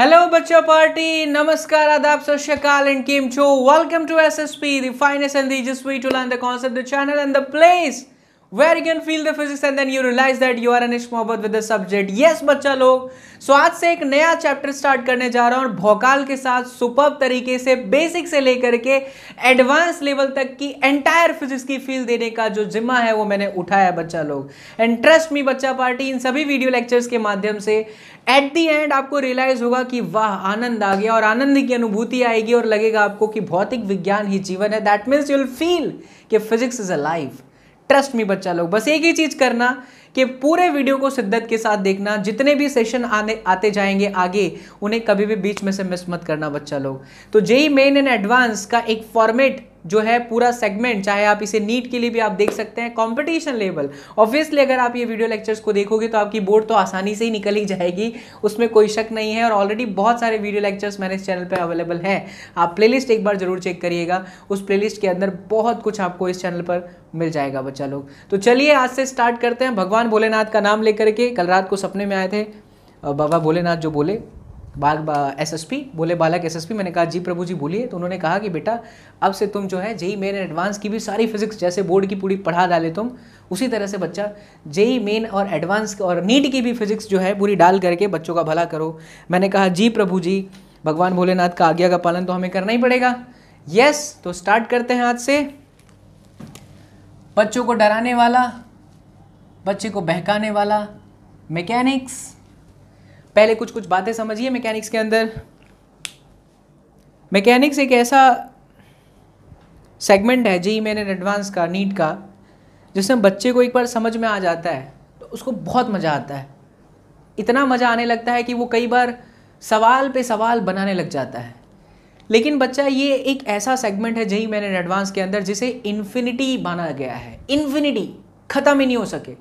Hello બચ્ચા party નમસ્કાર આદાબ સત્યકાલ and કેમ છો welcome to SSP the finest and the just way to learn the concept the channel and the place where you can feel the physics and then you realize that you are Anish Mohabbat with the subject. Yes बच्चा लोग सो आज से एक नया chapter start करने जा रहा हूँ और भोकाल के साथ सुपर तरीके से बेसिक से लेकर के एडवांस लेवल तक की एंटायर फिजिक्स की फील देने का जो जिम्मा है वो मैंने उठाया बच्चा लोग एंड ट्रस्ट मी बच्चा पार्टी इन सभी वीडियो लेक्चर्स के माध्यम से एट दी एंड आपको रियलाइज होगा कि वाह आनंद आ गया और आनंद की अनुभूति आएगी और लगेगा आपको कि भौतिक विज्ञान ही जीवन है दैट मीन्स यूल फील कि physics is a life trust me बच्चा लोग बस एक ही चीज़ करना कि पूरे वीडियो को शिद्दत के साथ देखना जितने भी सेशन आने आते जाएंगे आगे उन्हें कभी भी बीच में से मिस मत करना बच्चा लोग तो जेई मेन एंड एडवांस का एक फॉर्मेट जो है पूरा सेगमेंट चाहे आप इसे नीट के लिए भी आप देख सकते हैं कंपटीशन लेवल ऑब्वियसली अगर आप ये वीडियो लेक्चर्स को देखोगे तो आपकी बोर्ड तो आसानी से ही निकल ही जाएगी उसमें कोई शक नहीं है और ऑलरेडी बहुत सारे वीडियो लेक्चर्स मेरे इस चैनल पर अवेलेबल हैं आप प्लेलिस्ट एक बार ज़रूर चेक करिएगा उस प्ले के अंदर बहुत कुछ आपको इस चैनल पर मिल जाएगा बच्चा लोग तो चलिए आज से स्टार्ट करते हैं भगवान भोलेनाथ का नाम लेकर के कल रात को सपने में आए थे बाबा भोलेनाथ जो बोले बाग एस एसएसपी बोले बालक एसएसपी मैंने कहा जी प्रभु जी बोलिए तो उन्होंने कहा कि बेटा अब से तुम जो है जेई मेन एडवांस की भी सारी फिजिक्स जैसे बोर्ड की पूरी पढ़ा डाले तुम उसी तरह से बच्चा जेई मेन और एडवांस और नीट की भी फिजिक्स जो है पूरी डाल करके बच्चों का भला करो मैंने कहा जी प्रभु जी भगवान भोलेनाथ का आज्ञा का पालन तो हमें करना ही पड़ेगा यस तो स्टार्ट करते हैं आज से बच्चों को डराने वाला बच्चे को बहकाने वाला मैकेनिक्स पहले कुछ कुछ बातें समझिए मैकेनिक्स के अंदर मैकेनिक्स एक ऐसा सेगमेंट है जी मैंने एडवांस का नीट का जिसमें बच्चे को एक बार समझ में आ जाता है तो उसको बहुत मज़ा आता है इतना मज़ा आने लगता है कि वो कई बार सवाल पे सवाल बनाने लग जाता है लेकिन बच्चा ये एक ऐसा सेगमेंट है जही मैंने एडवांस के अंदर जिसे इन्फिनिटी माना गया है इन्फिनिटी ख़त्म ही नहीं हो सके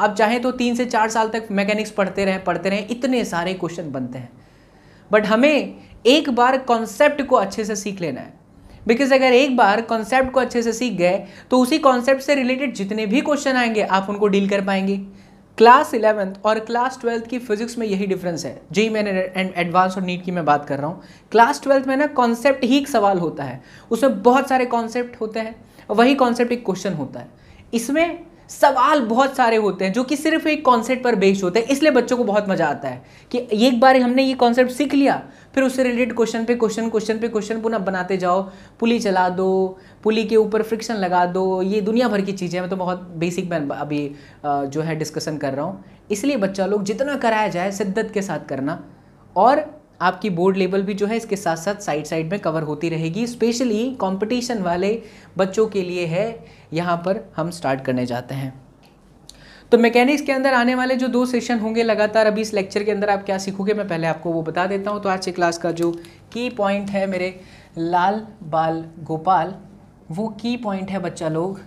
आप चाहें तो तीन से चार साल तक मैकेनिक्स पढ़ते रहें पढ़ते रहें इतने सारे क्वेश्चन बनते हैं बट हमें एक बार कॉन्सेप्ट को अच्छे से सीख लेना है बिकॉज अगर एक बार कॉन्सेप्ट को अच्छे से सीख गए तो उसी कॉन्सेप्ट से रिलेटेड जितने भी क्वेश्चन आएंगे आप उनको डील कर पाएंगे क्लास इलेवंथ और क्लास ट्वेल्थ की फिजिक्स में यही डिफरेंस है जी मैंने एडवांस और नीट की मैं बात कर रहा हूँ क्लास ट्वेल्थ में ना कॉन्सेप्ट ही एक सवाल होता है उसमें बहुत सारे कॉन्सेप्ट होते हैं वही कॉन्सेप्ट एक क्वेश्चन होता है इसमें सवाल बहुत सारे होते हैं जो कि सिर्फ एक कॉन्सेप्ट पर बेस्ड होते हैं इसलिए बच्चों को बहुत मजा आता है कि एक बार हमने ये कॉन्सेप्ट सीख लिया फिर उससे रिलेटेड क्वेश्चन पे क्वेश्चन क्वेश्चन पे क्वेश्चन पुनः बनाते जाओ पुली चला दो पुली के ऊपर फ्रिक्शन लगा दो ये दुनिया भर की चीज़ें मैं तो बहुत बेसिक मैं अभी जो है डिस्कशन कर रहा हूँ इसलिए बच्चा लोग जितना कराया जाए शिद्दत के साथ करना और आपकी बोर्ड लेवल भी जो है इसके साथ साथ साइड साइड में कवर होती रहेगी स्पेशली कंपटीशन वाले बच्चों के लिए है यहाँ पर हम स्टार्ट करने जाते हैं तो मैकेनिक्स के अंदर आने वाले जो दो सेशन होंगे लगातार अभी इस लेक्चर के अंदर आप क्या सीखोगे मैं पहले आपको वो बता देता हूँ तो आज की क्लास का जो की पॉइंट है मेरे लाल बाल गोपाल वो की पॉइंट है बच्चा लोग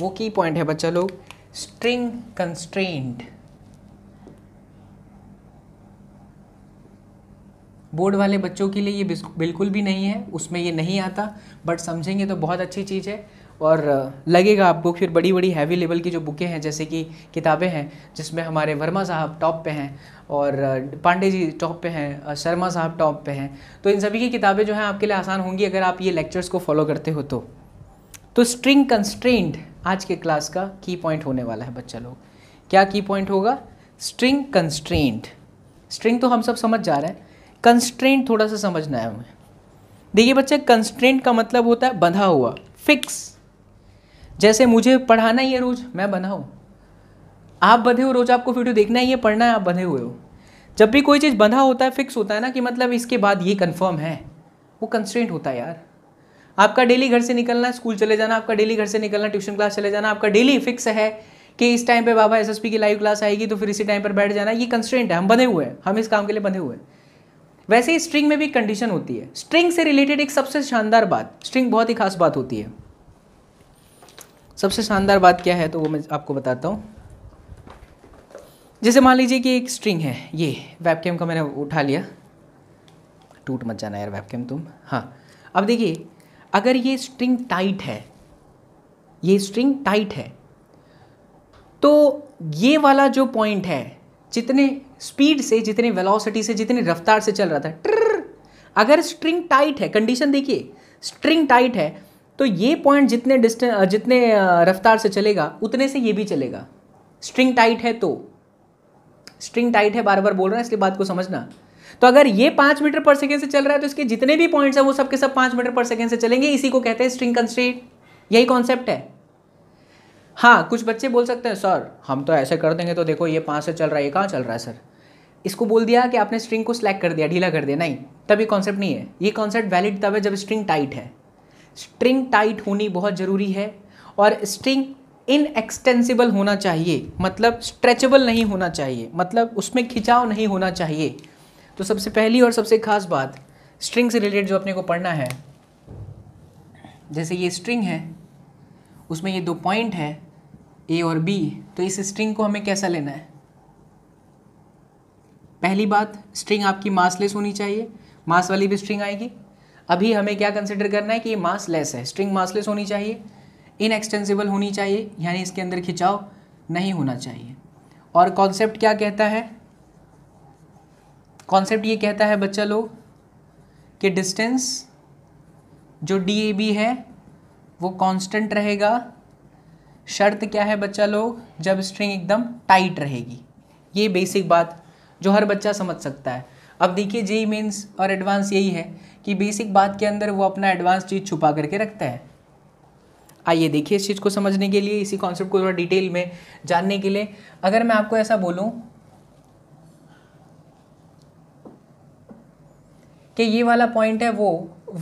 वो की पॉइंट है बच्चा लोग स्ट्रिंग कंस्ट्रेंट बोर्ड वाले बच्चों के लिए ये बिल्कुल भी नहीं है उसमें ये नहीं आता बट समझेंगे तो बहुत अच्छी चीज़ है और लगेगा आपको फिर बड़ी बड़ी हैवी लेवल की जो बुकें हैं जैसे कि किताबें हैं जिसमें हमारे वर्मा साहब टॉप पे हैं और पांडे जी टॉप पे हैं शर्मा साहब टॉप पे हैं तो इन सभी की किताबें जो हैं आपके लिए आसान होंगी अगर आप ये लेक्चर्स को फॉलो करते हो तो तो स्ट्रिंग कंस्ट्रेंड आज के क्लास का की पॉइंट होने वाला है बच्चा लोग क्या की पॉइंट होगा स्ट्रिंग कंस्ट्रेंड स्ट्रिंग तो हम सब समझ जा रहे हैं कंस्ट्रेंट थोड़ा सा समझना है हमें देखिए बच्चे कंस्ट्रेंट का मतलब होता है बंधा हुआ फिक्स जैसे मुझे पढ़ाना ही है रोज़ मैं बना हूँ आप बंधे हो रोज़ आपको वीडियो देखना ही है पढ़ना है आप बंधे हुए हो जब भी कोई चीज़ बंधा होता है फिक्स होता है ना कि मतलब इसके बाद ये कन्फर्म है वो कंस्ट्रेंट होता है यार आपका डेली घर से निकलना स्कूल चले जाना आपका डेली घर से निकलना ट्यूशन क्लास चले जाना आपका डेली फिक्स है कि इस टाइम पे बाबा एसएसपी की लाइव क्लास आएगी तो फिर इसी टाइम पर बैठ जाना ये कंस्ट्रेंट है हम बंधे हुए हैं हम इस काम के लिए बंधे हुए हैं वैसे ही स्ट्रिंग में भी कंडीशन होती है स्ट्रिंग से रिलेटेड एक सबसे शानदार बात स्ट्रिंग बहुत ही खास बात होती है सबसे शानदार बात क्या है तो वो मैं आपको बताता हूँ जैसे मान लीजिए कि एक स्ट्रिंग है ये वेबकैम का मैंने उठा लिया टूट मत जाना यार वेबकैम तुम हाँ अब देखिए अगर ये स्ट्रिंग टाइट है ये स्ट्रिंग टाइट है तो ये वाला जो पॉइंट है जितने स्पीड से जितने वेलोसिटी से जितने रफ्तार से चल रहा था ट्रर, अगर स्ट्रिंग टाइट है कंडीशन देखिए स्ट्रिंग टाइट है तो ये पॉइंट जितने डिस्टेंस जितने रफ्तार से चलेगा उतने से ये भी चलेगा स्ट्रिंग टाइट है तो स्ट्रिंग टाइट है बार बार बोल रहा है इसलिए बात को समझना तो अगर ये पाँच मीटर पर सेकेंड से चल रहा है तो इसके जितने भी पॉइंट्स हैं वो सबके सब पांच मीटर पर सेकेंड से चलेंगे इसी को कहते हैं स्ट्रिंग कंस्ट्रेंट यही कॉन्सेप्ट है हाँ कुछ बच्चे बोल सकते हैं सर हम तो ऐसे कर देंगे तो देखो ये पाँच से चल रहा है ये कहाँ चल रहा है सर इसको बोल दिया कि आपने स्ट्रिंग को स्लैक कर दिया ढीला कर दिया नहीं तब ये कॉन्सेप्ट नहीं है ये कॉन्सेप्ट वैलिड तब है जब स्ट्रिंग टाइट है स्ट्रिंग टाइट होनी बहुत ज़रूरी है और स्ट्रिंग इनएक्सटेंसिबल होना चाहिए मतलब स्ट्रेचेबल नहीं होना चाहिए मतलब उसमें खिंचाव नहीं होना चाहिए तो सबसे पहली और सबसे खास बात स्ट्रिंग से रिलेटेड जो अपने को पढ़ना है जैसे ये स्ट्रिंग है उसमें ये दो पॉइंट है ए और बी तो इस स्ट्रिंग को हमें कैसा लेना है पहली बात स्ट्रिंग आपकी मासलेस होनी चाहिए मास वाली भी स्ट्रिंग आएगी अभी हमें क्या कंसिडर करना है कि ये मास लेस है स्ट्रिंग मासलेस होनी चाहिए इनएक्सटेंसिबल होनी चाहिए यानी इसके अंदर खिंचाव नहीं होना चाहिए और कॉन्सेप्ट क्या कहता है कॉन्सेप्ट ये कहता है बच्चा लोग कि डिस्टेंस जो डी ए बी है वो कांस्टेंट रहेगा शर्त क्या है बच्चा लोग जब स्ट्रिंग एकदम टाइट रहेगी ये बेसिक बात जो हर बच्चा समझ सकता है अब देखिए जेई मीन्स और एडवांस यही है कि बेसिक बात के अंदर वो अपना एडवांस चीज़ छुपा करके रखता है आइए देखिए इस चीज़ को समझने के लिए इसी कॉन्सेप्ट को थोड़ा डिटेल में जानने के लिए अगर मैं आपको ऐसा बोलूँ कि ये वाला पॉइंट है वो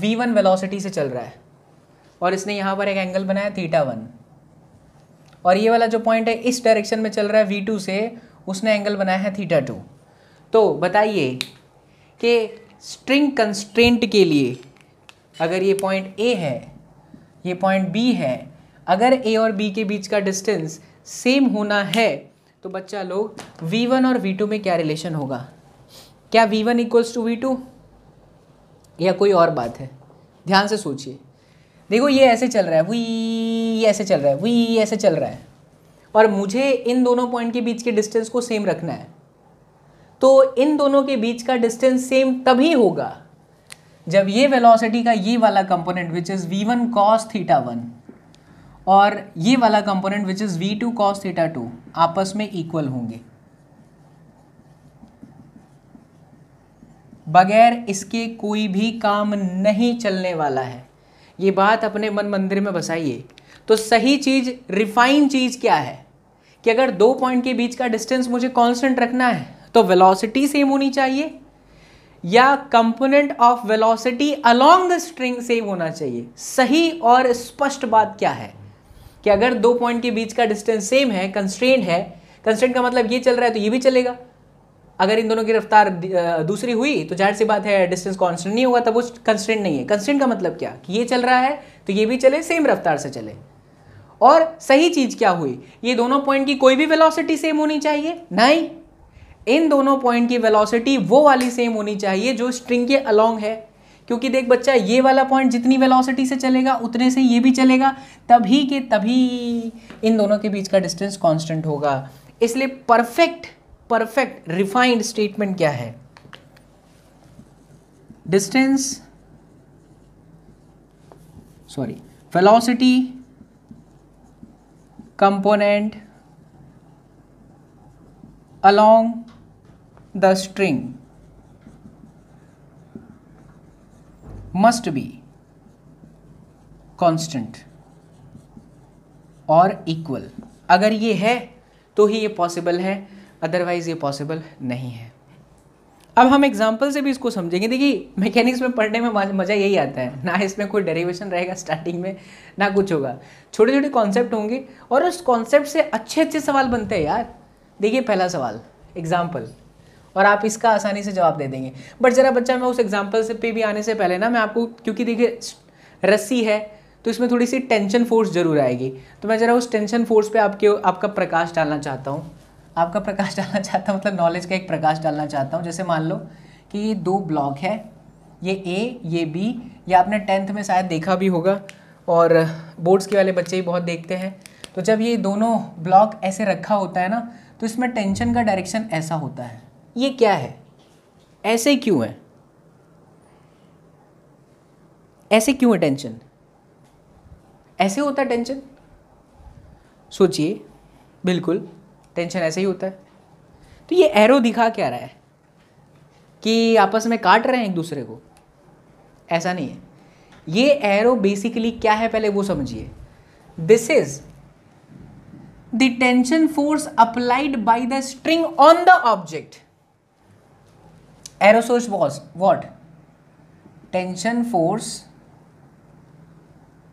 वी वन वेलोसिटी से चल रहा है और इसने यहाँ पर एक एंगल बनाया थीटा वन और ये वाला जो पॉइंट है इस डायरेक्शन में चल रहा है वी टू से उसने एंगल बनाया है थीटा टू तो बताइए कि स्ट्रिंग कंस्ट्रेंट के लिए अगर ये पॉइंट ए है ये पॉइंट बी है अगर ए और बी के बीच का डिस्टेंस सेम होना है तो बच्चा लोग v1 और v2 में क्या रिलेशन होगा क्या v1 one equals to we या कोई और बात है ध्यान से सोचिए देखो ये ऐसे चल रहा है वी ऐसे चल रहा है वी ऐसे चल रहा है और मुझे इन दोनों पॉइंट के बीच के डिस्टेंस को सेम रखना है तो इन दोनों के बीच का डिस्टेंस सेम तभी होगा जब ये वेलोसिटी का ये वाला component which is V one cos theta one और ये वाला component which is V two cos theta two आपस में इक्वल होंगे बगैर इसके कोई भी काम नहीं चलने वाला है ये बात अपने मन मंदिर में बसाइए तो सही चीज़ रिफाइन चीज़ क्या है कि अगर दो पॉइंट के बीच का डिस्टेंस मुझे कांस्टेंट रखना है तो वेलोसिटी सेम होनी चाहिए या component of velocity along the string same होना चाहिए सही और स्पष्ट बात क्या है कि अगर दो पॉइंट के बीच का डिस्टेंस सेम है कंस्ट्रेंट है कंस्ट्रेंट का मतलब ये चल रहा है तो ये भी चलेगा अगर इन दोनों की रफ्तार दूसरी हुई तो जाहिर सी बात है डिस्टेंस कॉन्स्टेंट नहीं होगा तब वो कंस्टेंट नहीं है कंस्टेंट का मतलब क्या कि ये चल रहा है तो ये भी चले सेम रफ्तार से चले और सही चीज़ क्या हुई ये दोनों पॉइंट की कोई भी वेलोसिटी सेम होनी चाहिए नहीं इन दोनों पॉइंट की वेलोसिटी वो वाली सेम होनी चाहिए जो स्ट्रिंग के अलोंग है क्योंकि देख बच्चा ये वाला पॉइंट जितनी वेलोसिटी से चलेगा उतने से ये भी चलेगा तभी के तभी इन दोनों के बीच का डिस्टेंस कांस्टेंट होगा इसलिए परफेक्ट परफेक्ट रिफाइंड स्टेटमेंट क्या है distance sorry velocity component along the string must be constant और इक्वल अगर ये है तो ही ये पॉसिबल है अदरवाइज़ ये पॉसिबल नहीं है अब हम एग्जाम्पल से भी इसको समझेंगे देखिए मैकेनिक्स में पढ़ने में मज़ा यही आता है ना इसमें कोई डेरिवेशन रहेगा स्टार्टिंग में ना कुछ होगा छोटे छोटे कॉन्सेप्ट होंगे और उस कॉन्सेप्ट से अच्छे अच्छे सवाल बनते हैं यार देखिए पहला सवाल एग्जाम्पल और आप इसका आसानी से जवाब दे देंगे बट ज़रा बच्चा मैं उस एग्जाम्पल से पे भी आने से पहले ना मैं आपको क्योंकि देखिए रस्सी है तो इसमें थोड़ी सी टेंशन फोर्स जरूर आएगी तो मैं ज़रा उस टेंशन फोर्स पे आपके आपका प्रकाश डालना चाहता हूँ आपका प्रकाश डालना चाहता हूँ मतलब नॉलेज का एक प्रकाश डालना चाहता हूँ जैसे मान लो कि ये दो ब्लॉक है ये ए ये बी ये आपने टेंथ में शायद देखा भी होगा और बोर्ड्स के वाले बच्चे ही बहुत देखते हैं तो जब ये दोनों ब्लॉक ऐसे रखा होता है ना तो इसमें टेंशन का डायरेक्शन ऐसा होता है ये क्या है ऐसे क्यों है ऐसे क्यों है टेंशन ऐसे होता है टेंशन सोचिए बिल्कुल टेंशन ऐसे ही होता है तो ये एरो दिखा क्या रहा है कि आपस में काट रहे हैं एक दूसरे को ऐसा नहीं है ये एरो बेसिकली क्या है पहले वो समझिए this is the tension force applied by the string on the object एरोसोर्स was what tension force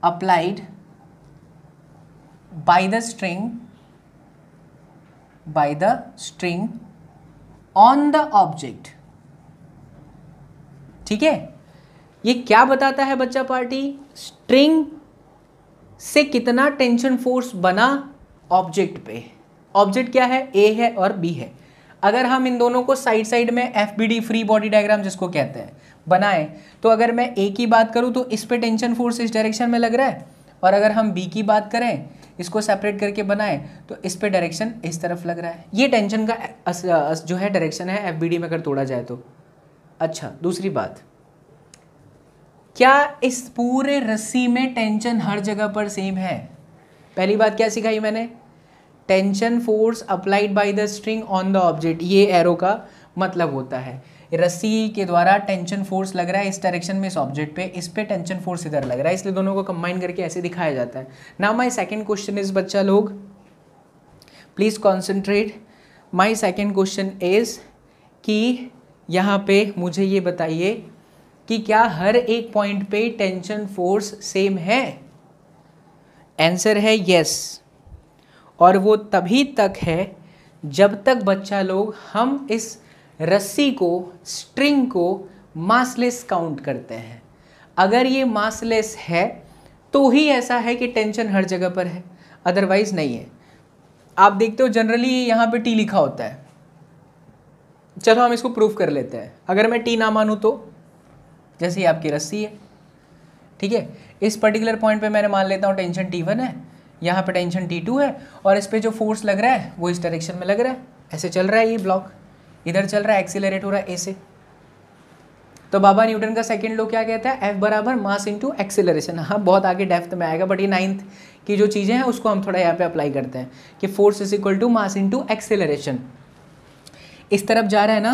applied by the string by the string on the object ठीक है ये क्या बताता है बच्चा पार्टी स्ट्रिंग से कितना टेंशन फोर्स बना ऑब्जेक्ट पे ऑब्जेक्ट क्या है ए है और बी है अगर हम इन दोनों को साइड साइड में एफ फ्री बॉडी डायग्राम जिसको कहते हैं बनाएं तो अगर मैं ए की बात करूँ तो इस पर टेंशन फोर्स इस डायरेक्शन में लग रहा है और अगर हम बी की बात करें इसको सेपरेट करके बनाएं तो इस पे डायरेक्शन इस तरफ लग रहा है ये टेंशन का अस, अस, जो है डायरेक्शन है एफ में अगर तोड़ा जाए तो अच्छा दूसरी बात क्या इस पूरे रस्सी में टेंशन हर जगह पर सेम है पहली बात क्या सिखाई मैंने tension force applied by the string on the object ये एरो का मतलब होता है रस्सी के द्वारा टेंशन फोर्स लग रहा है इस डायरेक्शन में इस ऑब्जेक्ट पे इस पे टेंशन फोर्स इधर लग रहा है इसलिए दोनों को कंबाइन करके ऐसे दिखाया जाता है now my second question is बच्चा लोग please concentrate my second question is कि यहाँ पे मुझे ये बताइए कि क्या हर एक पॉइंट पे टेंशन फोर्स सेम है आंसर है येस yes. और वो तभी तक है जब तक बच्चा लोग हम इस रस्सी को स्ट्रिंग को मासलेस काउंट करते हैं अगर ये मासलेस है तो ही ऐसा है कि टेंशन हर जगह पर है अदरवाइज़ नहीं है आप देखते हो जनरली यहाँ पे टी लिखा होता है चलो हम इसको प्रूफ कर लेते हैं अगर मैं टी ना मानूँ तो जैसे आपकी रस्सी है ठीक है इस पर्टिकुलर पॉइंट पे मैंने मान लेता हूँ टेंशन टी वन है यहाँ पे टेंशन टी टू है और इस पर जो फोर्स लग रहा है वो इस डायरेक्शन में लग रहा है ऐसे चल रहा है ये ब्लॉक इधर चल रहा है एक्सीलरेट हो रहा है ऐसे तो बाबा न्यूटन का सेकेंड लो क्या कहता है एफ बराबर मास इंटू एक्सेलरेशन हाँ बहुत आगे डेफ्थ में आएगा बट ये नाइन्थ की जो चीज़ें हैं उसको हम थोड़ा यहाँ पे अप्लाई करते हैं कि force is equal to mass into acceleration इस तरफ जा रहा है ना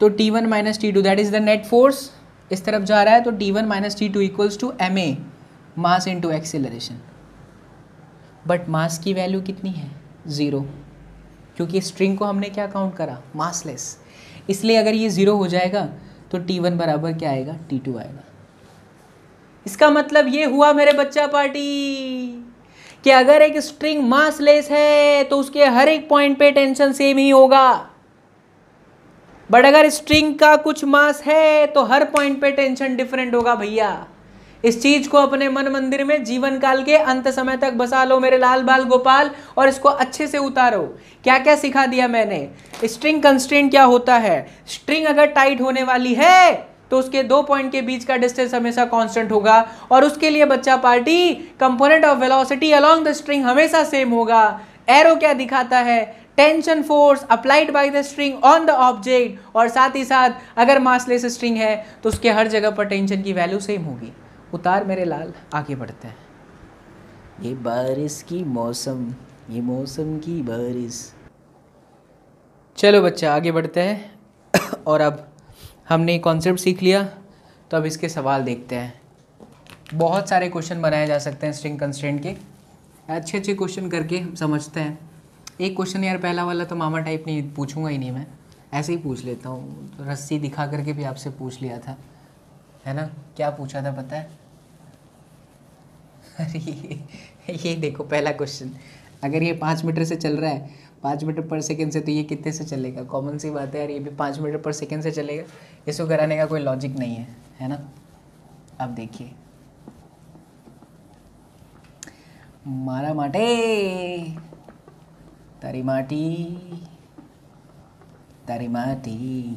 तो T one minus T two that is the net force इस तरफ जा रहा है तो T one minus T two equals to M A mass into acceleration but mass की वैल्यू कितनी है ज़ीरो क्योंकि स्ट्रिंग को हमने क्या काउंट करा मासलेस इसलिए अगर ये ज़ीरो हो जाएगा तो टी वन बराबर क्या आएगा टी टू आएगा इसका मतलब ये हुआ मेरे बच्चा पार्टी कि अगर एक स्ट्रिंग मासलेस है तो उसके हर एक पॉइंट पे टेंशन सेम ही होगा बट अगर स्ट्रिंग का कुछ मास है तो हर पॉइंट पे टेंशन डिफरेंट होगा भैया इस चीज को अपने मन मंदिर में जीवन काल के अंत समय तक बसा लो मेरे लाल बाल गोपाल और इसको अच्छे से उतारो क्या क्या सिखा दिया मैंने स्ट्रिंग कंस्ट्रेंट क्या होता है स्ट्रिंग अगर टाइट होने वाली है तो उसके दो पॉइंट के बीच का डिस्टेंस हमेशा कांस्टेंट होगा और उसके लिए बच्चा party component of velocity along the string हमेशा सेम होगा एरो क्या दिखाता है tension force applied by the string on the object और साथ ही साथ अगर मासलेस स्ट्रिंग है तो उसके हर जगह पर टेंशन की वैल्यू सेम होगी उतार मेरे लाल आगे बढ़ते हैं ये बारिश की मौसम ये मौसम की बारिश चलो बच्चा आगे बढ़ते हैं और अब हमने कॉन्सेप्ट सीख लिया तो अब इसके सवाल देखते हैं बहुत सारे क्वेश्चन बनाए जा सकते हैं स्ट्रिंग कंस्टेंट के अच्छे अच्छे क्वेश्चन करके हम समझते हैं एक क्वेश्चन यार पहला वाला तो मामा टाइप नहीं पूछूंगा ही नहीं मैं ऐसे ही पूछ लेता हूँ तो रस्सी दिखा करके भी आपसे पूछ लिया था है ना क्या पूछा था पता है ये ये देखो पहला क्वेश्चन अगर ये पाँच मीटर से चल रहा है पाँच मीटर पर सेकेंड से तो ये कितने से चलेगा कॉमन सी बात है यार ये भी पाँच मीटर पर सेकेंड से चलेगा इसको कराने का कोई लॉजिक नहीं है है ना अब देखिए मारा माटे तारी माटी तारी माटी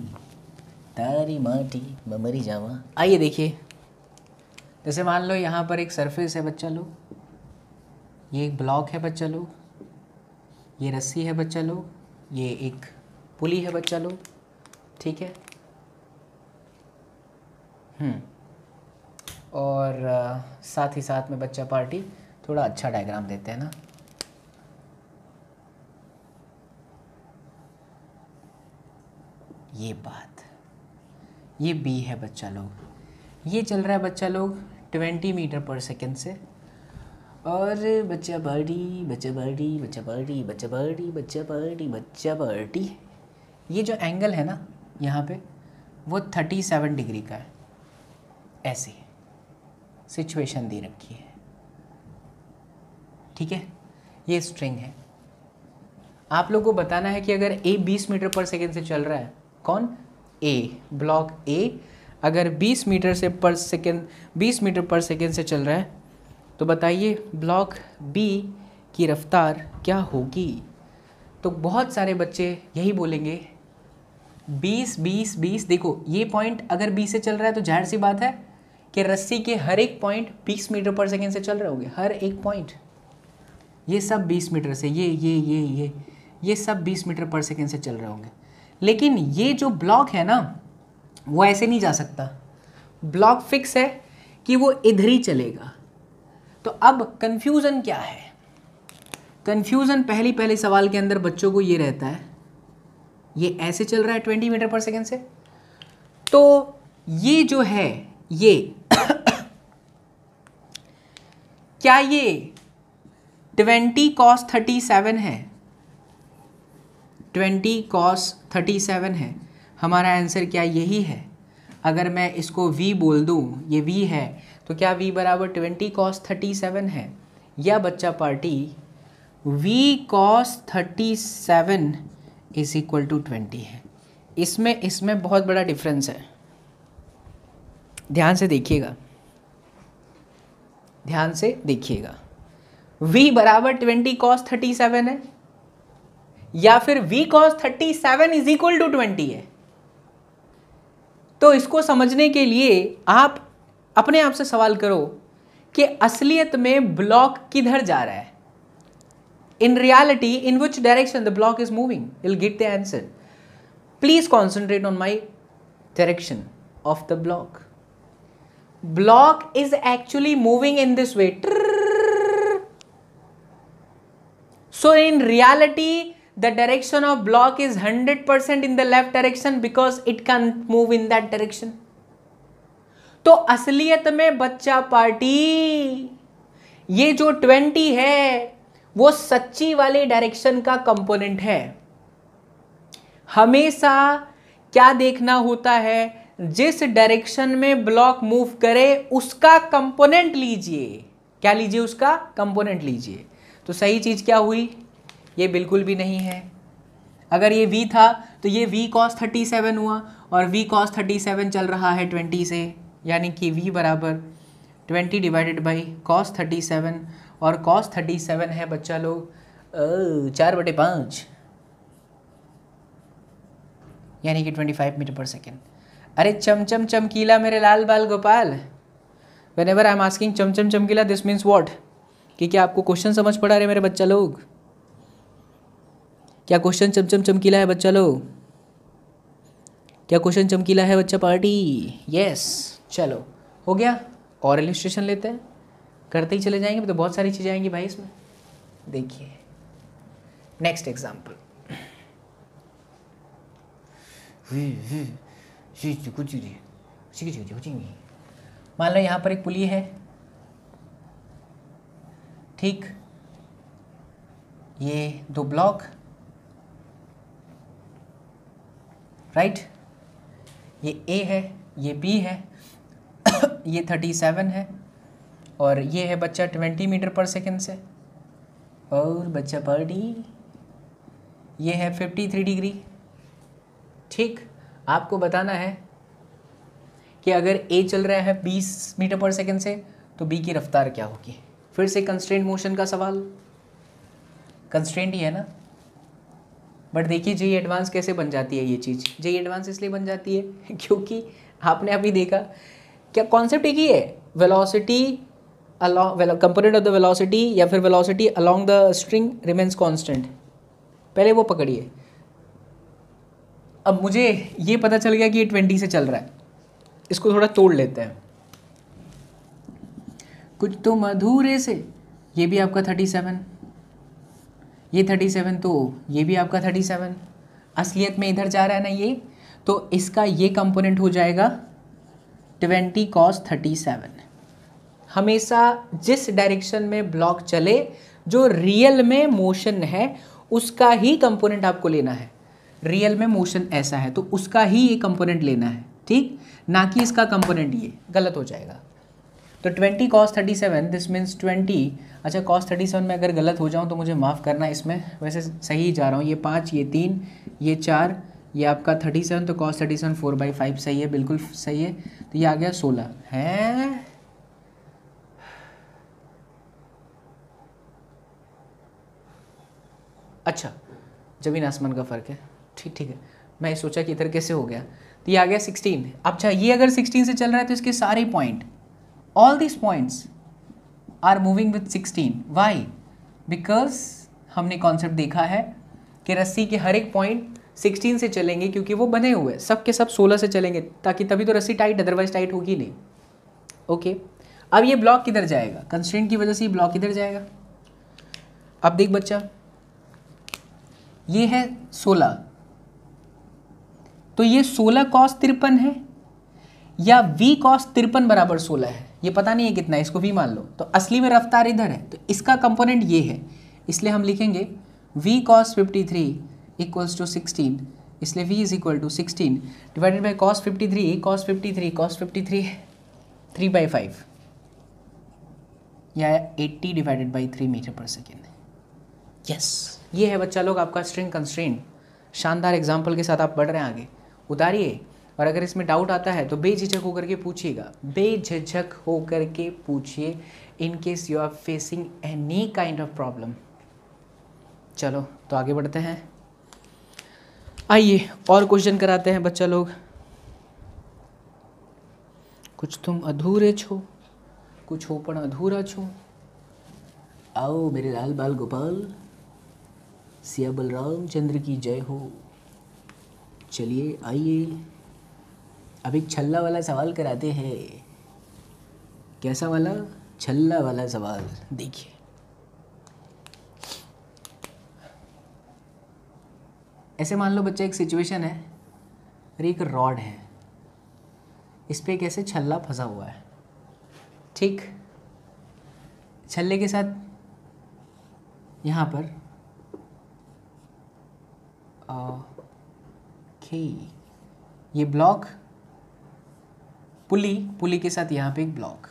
तारी माटी बमरी जावा हाँ। आइए देखिए जैसे मान लो यहाँ पर एक सरफेस है बच्चा लोग ये एक ब्लॉक है बच्चा लोग ये रस्सी है बच्चा लोग ये एक पुली है बच्चा लोग ठीक है हम्म, और आ, साथ ही साथ में बच्चा पार्टी थोड़ा अच्छा डायग्राम देते हैं ना ये बात ये बी है बच्चा लोग ये चल रहा है बच्चा लोग ट्वेंटी मीटर पर सेकेंड से और बच्चा बर्डी बच्चा बर्डी बच्चा बर्डी बच्चा बर्डी बच्चा बर्डी बच्चा बर्डी ये जो एंगल है ना यहाँ पे वो थर्टी सेवन डिग्री का है ऐसे सिचुएशन दे रखी है ठीक है ये स्ट्रिंग है आप लोगों को बताना है कि अगर ए बीस मीटर पर सेकेंड से चल रहा है कौन ए ब्लॉक ए अगर 20 मीटर से पर सेकेंड 20 मीटर पर सेकेंड से चल रहा है तो बताइए ब्लॉक बी की रफ़्तार क्या होगी तो बहुत सारे बच्चे यही बोलेंगे 20 20 20 देखो ये पॉइंट अगर 20 से चल रहा है तो जाहिर सी बात है कि रस्सी के हर एक पॉइंट 20 मीटर पर सेकेंड से चल रहे होंगे हर एक पॉइंट ये सब 20 मीटर से ये ये ये ये ये सब 20 मीटर पर सेकेंड से चल रहे होंगे लेकिन ये जो ब्लॉक है ना वो ऐसे नहीं जा सकता ब्लॉक फिक्स है कि वो इधर ही चलेगा तो अब कन्फ्यूज़न क्या है कन्फ्यूज़न पहली पहले सवाल के अंदर बच्चों को ये रहता है ये ऐसे चल रहा है ट्वेंटी मीटर पर सेकेंड से तो ये जो है ये क्या ये ट्वेंटी कॉस थर्टी सेवन है ट्वेंटी कॉस थर्टी सेवन है हमारा आंसर क्या यही है अगर मैं इसको v बोल दूँ ये v है तो क्या v बराबर ट्वेंटी कॉस थर्टी सेवन है या बच्चा party v cos thirty seven is equal to twenty है इसमें इसमें बहुत बड़ा डिफरेंस है ध्यान से देखिएगा ध्यान से देखिएगा v बराबर ट्वेंटी कॉस थर्टी सेवन है या फिर v cos thirty seven is equal to twenty है तो इसको समझने के लिए आप अपने आप से सवाल करो कि असलियत में ब्लॉक किधर जा रहा है in reality in which direction the block is moving will get the answer please concentrate on my direction of the block block is actually moving in this way so in reality the direction of block is 100% in the left direction because it can't move in that direction तो असलियत में बच्चा party ये जो 20 है वो सच्ची वाले डायरेक्शन का कंपोनेंट है हमेशा क्या देखना होता है जिस डायरेक्शन में ब्लॉक मूव करे उसका कंपोनेंट लीजिए क्या लीजिए उसका कंपोनेंट लीजिए तो सही चीज क्या हुई ये बिल्कुल भी नहीं है अगर ये v था तो ये v cos 37 हुआ और v cos 37 चल रहा है 20 से यानी कि v बराबर 20 डिवाइडेड बाई cos 37 और cos 37 है बच्चा लोग चार बटे पाँच यानी कि 25 मीटर पर सेकेंड अरे चमचम चमकीला मेरे लाल बाल Gopal whenever I am asking चमचम चमकीला दिस मीन्स वॉट कि क्या आपको क्वेश्चन समझ पड़ा रहे मेरे बच्चा लोग क्या क्वेश्चन चमचम चमकीला है बच्चा लो क्या क्वेश्चन चमकीला है बच्चा पार्टी यस चलो हो गया और इलिस्ट्रेशन लेते हैं करते ही चले जाएंगे तो बहुत सारी चीज़ें आएंगी भाई इसमें देखिए नेक्स्ट एग्जाम्पल मान लो यहाँ पर एक पुली है ठीक ये दो ब्लॉक राइट ये ए है ये बी है ये थर्टी सेवन है और ये है बच्चा ट्वेंटी मीटर पर सेकेंड से और बच्चा पर डी ये है फिफ्टी थ्री डिग्री ठीक आपको बताना है कि अगर ए चल रहा है बीस मीटर पर सेकेंड से तो बी की रफ्तार क्या होगी फिर से कंस्ट्रेंट मोशन का सवाल कंस्ट्रेंट ही है ना बट देखिए जे एडवांस कैसे बन जाती है ये चीज़ जे एडवांस इसलिए बन जाती है क्योंकि आपने अभी देखा क्या कॉन्सेप्ट एक ही है velocity along component of the velocity या फिर velocity along the string remains constant पहले वो पकड़िए अब मुझे ये पता चल गया कि ये ट्वेंटी से चल रहा है इसको थोड़ा तोड़ लेते हैं कुछ तो मधुरे से ये भी आपका थर्टी सेवन ये थर्टी सेवन तो ये भी आपका थर्टी सेवन असलियत में इधर जा रहा है ना ये तो इसका ये कंपोनेंट हो जाएगा ट्वेंटी कॉस थर्टी सेवन हमेशा जिस डायरेक्शन में ब्लॉक चले जो रियल में मोशन है उसका ही कंपोनेंट आपको लेना है रियल में मोशन ऐसा है तो उसका ही ये कंपोनेंट लेना है ठीक ना कि इसका कंपोनेंट ये गलत हो जाएगा तो twenty cos thirty seven this means twenty अच्छा cos थर्टी सेवन में अगर गलत हो जाऊँ तो मुझे माफ़ करना इसमें वैसे सही ही जा रहा हूँ ये पाँच ये तीन ये चार ये आपका थर्टी सेवन तो cos thirty seven four by five सही है बिल्कुल सही है तो ये आ गया सोलह है अच्छा जमीन आसमान का फ़र्क है ठीक ठीक है मैं सोचा कि इधर कैसे हो गया तो ये आ गया सिक्सटीन अच्छा ये अगर सिक्सटीन से चल रहा है तो इसके सारे point all this points are moving with sixteen why because हमने कॉन्सेप्ट देखा है कि रस्सी के हर एक पॉइंट 16 से चलेंगे क्योंकि वो बने हुए हैं सब के सब 16 से चलेंगे ताकि तभी तो रस्सी टाइट अदरवाइज टाइट होगी नहीं ओके अब ये ब्लॉक किधर जाएगा कंस्टेंट की वजह से ये ब्लॉक किधर जाएगा अब देख बच्चा ये है 16 तो ये 16 कॉस तिरपन है या वी कॉस तिरपन बराबर 16 है ये पता नहीं है कितना है इसको भी मान लो तो असली में रफ्तार इधर है तो इसका कंपोनेंट ये है इसलिए हम लिखेंगे v cos 53 three equals to sixteen इसलिए v is equal to sixteen divided by cos 53 three cos fifty three cos fifty three three by five या eighty divided by three meter पर सेकेंड यस ये है बच्चा लोग आपका string constraint शानदार example के साथ आप बढ़ रहे हैं आगे उतारिए और अगर इसमें डाउट आता है तो बेझिझक होकर के पूछिएगा बेझिझक होकर के पूछिए in case you are facing any kind of problem चलो तो आगे बढ़ते हैं आइए और क्वेश्चन कराते हैं बच्चा लोग कुछ तुम अधूरे छो कुछ हो पण अधूरा छो आओ मेरे लाल बाल गोपाल सिया बलराम चंद्र की जय हो चलिए आइए अब एक छल्ला वाला सवाल कराते हैं कैसा वाला छल्ला वाला सवाल देखिए ऐसे मान लो बच्चा एक सिचुएशन है अरे एक रॉड है इस पर कैसे छल्ला फंसा हुआ है ठीक छल्ले के साथ यहाँ पर ओके ये ब्लॉक पुली पुली के साथ यहाँ पे एक ब्लॉक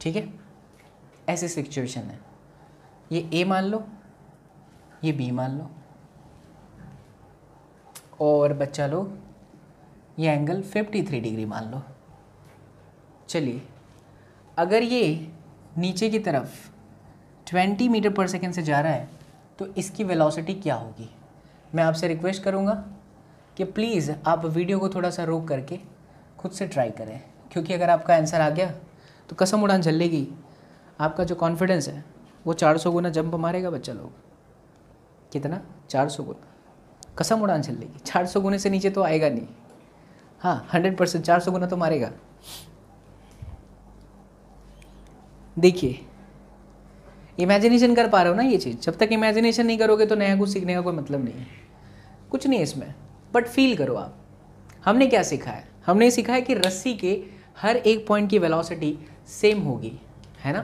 ठीक है ऐसे सिचुएशन है ये ए मान लो ये बी मान लो और बच्चा लोग ये एंगल 53 डिग्री मान लो चलिए अगर ये नीचे की तरफ 20 मीटर पर सेकेंड से जा रहा है तो इसकी वेलोसिटी क्या होगी मैं आपसे रिक्वेस्ट करूँगा कि प्लीज़ आप वीडियो को थोड़ा सा रोक करके खुद से ट्राई करें क्योंकि अगर आपका आंसर आ गया तो कसम उड़ान झल्लेगी आपका जो कॉन्फिडेंस है वो चार सौ गुना जंप मारेगा बच्चा लोग कितना चार सौ गुना कसम उड़ान झल्लेगी चार सौ गुने से नीचे तो आएगा नहीं हाँ हंड्रेड परसेंट चार सौ गुना तो मारेगा देखिए इमेजिनेशन कर पा रहे हो ना ये चीज़ जब तक इमेजिनेशन नहीं करोगे तो नया कुछ सीखने का कोई मतलब नहीं है कुछ नहीं है इसमें बट फील करो आप हमने क्या सीखा है हमने सीखा है कि रस्सी के हर एक पॉइंट की वेलोसिटी सेम होगी है ना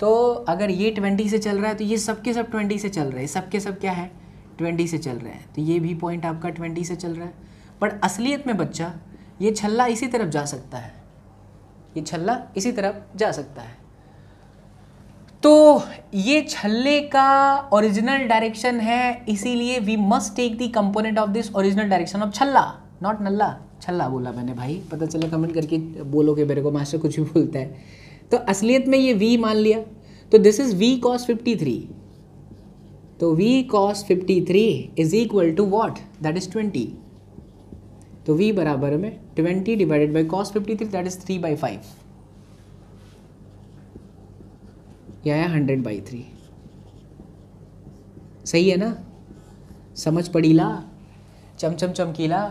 तो अगर ये ट्वेंटी से चल रहा है तो ये सबके सब ट्वेंटी सब से चल रहे हैं सबके सब क्या है ट्वेंटी से चल रहे हैं तो ये भी पॉइंट आपका ट्वेंटी से चल रहा है बट असलियत में बच्चा ये छल्ला इसी तरफ जा सकता है ये छल्ला इसी तरफ जा सकता है तो ये छल्ले का ओरिजिनल डायरेक्शन है इसीलिए we must take the component of this original direction of छल्ला नॉट नल्ला छल्ला बोला मैंने भाई पता चला कमेंट करके बोलोगे मेरे को मास्टर कुछ भी बोलता है तो असलियत में ये वी मान लिया तो this is V cos fifty three तो v cos 53 is equal to what that is 20 तो v बराबर में 20 divided by cos 53 that is 3 by five या आया हंड्रेड बाई थ्री सही है ना समझ पड़ीला चम चमकीला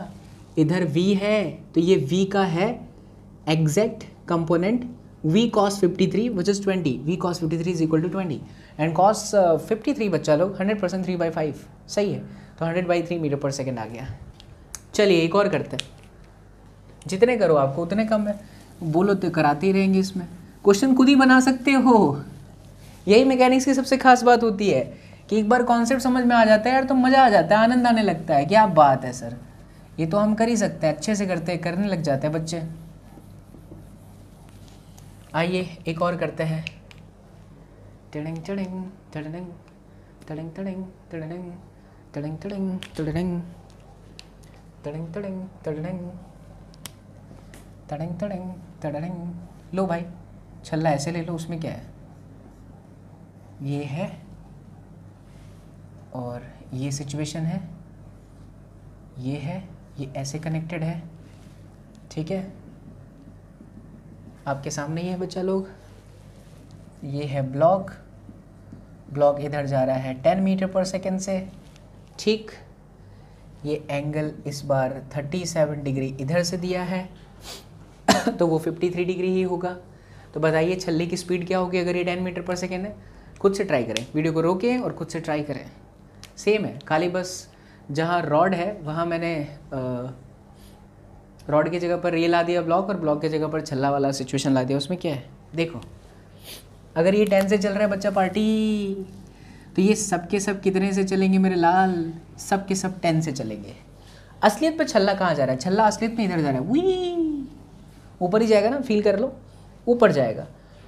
इधर v है तो ये v का है exact component v cos 53 which is V cos fifty three is equal to twenty and fifty three बच्चा लोग hundred percent three by five सही है तो हंड्रेड बाई थ्री मीटर पर सेकेंड आ गया चलिए एक और करते हैं जितने करो आपको उतने कम है बोलो तो कराते ही रहेंगे इसमें क्वेश्चन खुद ही बना सकते हो यही मैकेनिक्स की सबसे खास बात होती है कि एक बार कॉन्सेप्ट समझ में आ जाता है यार तो मज़ा आ जाता है आनंद आने लगता है क्या बात है सर ये तो हम कर ही सकते हैं अच्छे से करते हैं करने लग जाते हैं बच्चे आइए एक और करते हैं टिंग टिंग टिंग टिंग टिंग टिंग टिंग टिंग टिंग टिंग टिंग टिंग टिंग टिंग टिंग लो भाई छल्ला ऐसे ले लो उसमें क्या है ये है और ये सिचुएशन है ये है ये ऐसे कनेक्टेड है ठीक है आपके सामने ये है बच्चा लोग ये है ब्लॉक ब्लॉक इधर जा रहा है टेन मीटर पर सेकेंड से ठीक ये एंगल इस बार थर्टी सेवन डिग्री इधर से दिया है तो वो फिफ्टी थ्री डिग्री ही होगा तो बताइए छल्ले की स्पीड क्या होगी अगर ये टेन मीटर पर सेकेंड है खुद से ट्राई करें वीडियो को रोकें और खुद से ट्राई करें सेम है खाली बस जहाँ रॉड है वहाँ मैंने रॉड की जगह पर रेल ला दिया ब्लॉक और ब्लॉक की जगह पर छल्ला वाला सिचुएशन ला दिया उसमें क्या है देखो अगर ये टेन से चल रहा है बच्चा पार्टी तो ये सब के सब कितने से चलेंगे मेरे लाल सब के सब टेन से चलेंगे असलियत पर छल्ला कहाँ जा रहा है छल्ला असलियत में इधर जा रहा है वी ऊपर ही जाएगा ना फील कर लो ऊपर जाएगा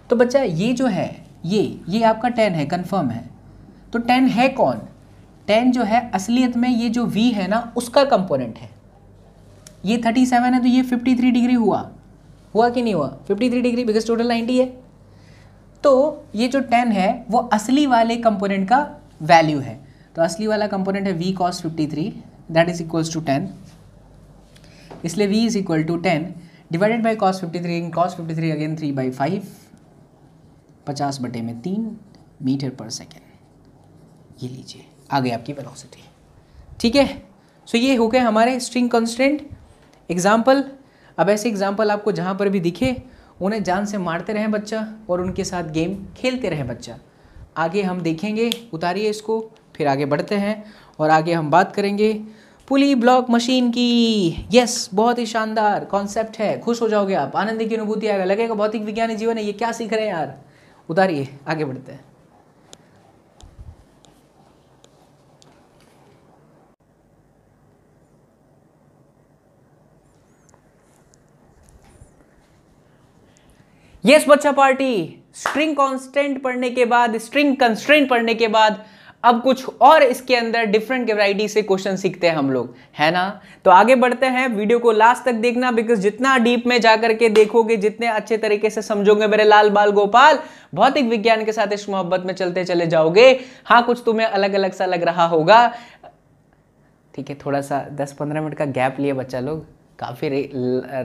तो बच्चा ये जो है ये ये आपका टेन है कन्फर्म है तो टेन है कौन टेन जो है असलियत में ये जो वी है ना उसका कंपोनेंट है ये थर्टी सेवन है तो ये फिफ्टी थ्री डिग्री हुआ हुआ कि नहीं हुआ fifty three degree because total ninety है तो ये जो टेन है वो असली वाले कंपोनेंट का वैल्यू है तो असली वाला कंपोनेंट है V cos fifty three that is equals to ten इसलिए V is equal to ten divided by cos fifty three in cos fifty three again three by five पचास बटे में तीन मीटर पर सेकेंड ये लीजिए आ गई आपकी वेलोसिटी ठीक है सो ये हो गए हमारे स्ट्रिंग कॉन्स्टेंट एग्जाम्पल अब ऐसे एग्जाम्पल आपको जहाँ पर भी दिखे उन्हें जान से मारते रहें बच्चा और उनके साथ गेम खेलते रहें बच्चा आगे हम देखेंगे उतारिए इसको फिर आगे बढ़ते हैं और आगे हम बात करेंगे पुली ब्लॉक मशीन की यस बहुत ही शानदार कॉन्सेप्ट है खुश हो जाओगे आप आनंद की अनुभूति आएगा लगेगा भौतिक विज्ञानी जीवन है ये क्या सीख रहे हैं यार उतारिए आगे बढ़ते हैं यस बच्चा पार्टी स्ट्रिंग कांस्टेंट पढ़ने के बाद स्ट्रिंग कंस्ट्रेंट पढ़ने के बाद अब कुछ और इसके अंदर डिफरेंट वैरायटी से क्वेश्चन सीखते हैं हम लोग है ना तो आगे बढ़ते हैं वीडियो को लास्ट तक देखना बिकॉज जितना डीप में जाकर के देखोगे जितने अच्छे तरीके से समझोगे मेरे लाल बाल गोपाल भौतिक विज्ञान के साथ इस मोहब्बत में चलते चले जाओगे हाँ कुछ तुम्हें अलग अलग सा लग रहा होगा ठीक है थोड़ा सा दस पंद्रह मिनट का गैप लिए बच्चा लोग काफ़ी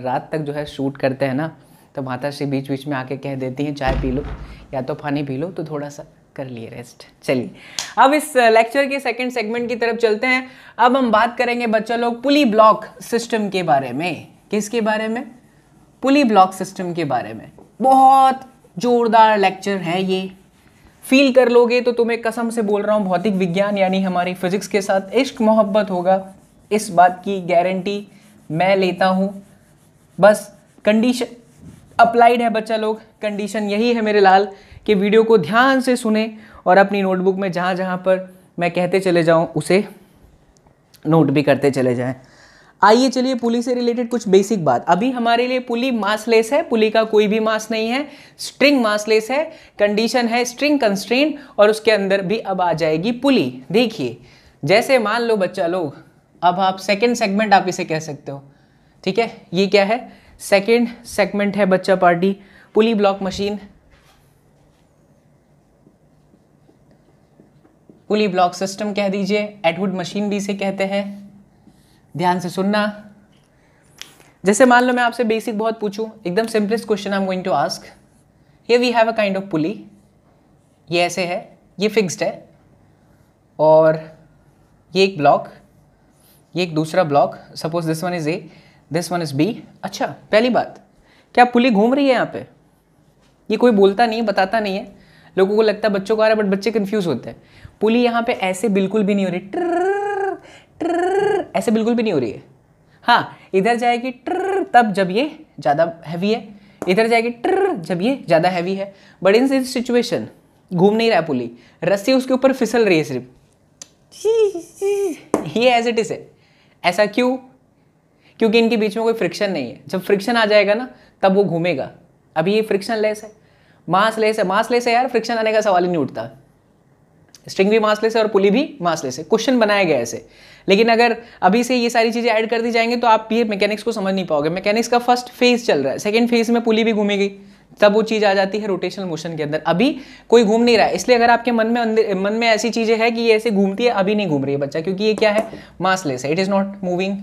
रात तक जो है शूट करते हैं ना तो माता श्री बीच बीच में आके कह देती हैं चाय पी लो या तो पानी पी लो तो थोड़ा सा कर लिए रेस्ट चलिए अब इस लेक्चर uh, के सेकंड सेगमेंट की तरफ चलते हैं अब हम बात करेंगे बच्चों लोग पुली ब्लॉक सिस्टम के बारे में किसके बारे में पुली ब्लॉक सिस्टम के बारे में बहुत जोरदार लेक्चर है ये फील कर लोगे तो तुम्हें कसम से बोल रहा हूँ भौतिक विज्ञान यानी हमारी फिजिक्स के साथ इश्क मोहब्बत होगा इस बात की गारंटी मैं लेता हूँ बस कंडीशन अप्लाइड है बच्चा लोग कंडीशन यही है मेरे लाल कि वीडियो को ध्यान से सुने और अपनी नोटबुक में जहाँ जहाँ पर मैं कहते चले जाऊँ उसे नोट भी करते चले जाएँ आइए चलिए पुली से रिलेटेड कुछ बेसिक बात अभी हमारे लिए पुली मासलेस है पुली का कोई भी मास नहीं है स्ट्रिंग मासलेस है कंडीशन है स्ट्रिंग कंस्ट्रेन और उसके अंदर भी अब आ जाएगी पुली देखिए जैसे मान लो बच्चा लोग अब आप सेकेंड सेगमेंट आप इसे कह सकते हो ठीक है ये क्या है सेकेंड सेगमेंट है बच्चा party pulley block machine pulley block system कह दीजिए एडवुड मशीन भी इसे कहते हैं ध्यान से सुनना जैसे मान लो मैं आपसे बेसिक बहुत पूछूं एकदम simplest question I am going to ask ये we have a kind of pulley ये ऐसे है ये फिक्स्ड है और ये एक ब्लॉक ये एक दूसरा block suppose this one is A this one is B अच्छा पहली बात क्या पुली घूम रही है यहाँ पे ये कोई बोलता नहीं बताता नहीं है लोगों को लगता है बच्चों को आ रहा है बट बच्चे कन्फ्यूज होते हैं पुली यहाँ पे ऐसे बिल्कुल भी नहीं हो रही ट्र ट्र ऐसे बिल्कुल भी नहीं हो रही है हाँ इधर जाएगी ट्र तब जब ये ज़्यादा हैवी है इधर जाएगी ट्र जब ये ज़्यादा हैवी है बट इन सिचुएशन घूम नहीं रहा है पुली रस्सी उसके ऊपर फिसल रही है सिर्फ ये एज इट इज़ है ऐसा क्यों क्योंकि इनके बीच में कोई फ्रिक्शन नहीं है जब फ्रिक्शन आ जाएगा ना तब वो घूमेगा अभी ये फ्रिक्शन लेस है मास लेस है मास लेस है यार फ्रिक्शन आने का सवाल ही नहीं उठता स्ट्रिंग भी लेस है और पुली भी मास लेस है क्वेश्चन बनाया गया ऐसे लेकिन अगर अभी से ये सारी चीज़ें ऐड कर दी जाएंगे तो आप ये मैकेनिक्स को समझ नहीं पाओगे मैकेनिक्स का फर्स्ट फेज चल रहा है सेकेंड फेज में पुली भी घूमेगी तब वो चीज़ आ जाती है रोटेशनल मोशन के अंदर अभी कोई घूम नहीं रहा है इसलिए अगर आपके मन में अंदर मन में ऐसी चीज़ें हैं कि ये ऐसे घूमती है अभी नहीं घूम रही है बच्चा क्योंकि ये क्या है मासलेस है इट इज़ नॉट मूविंग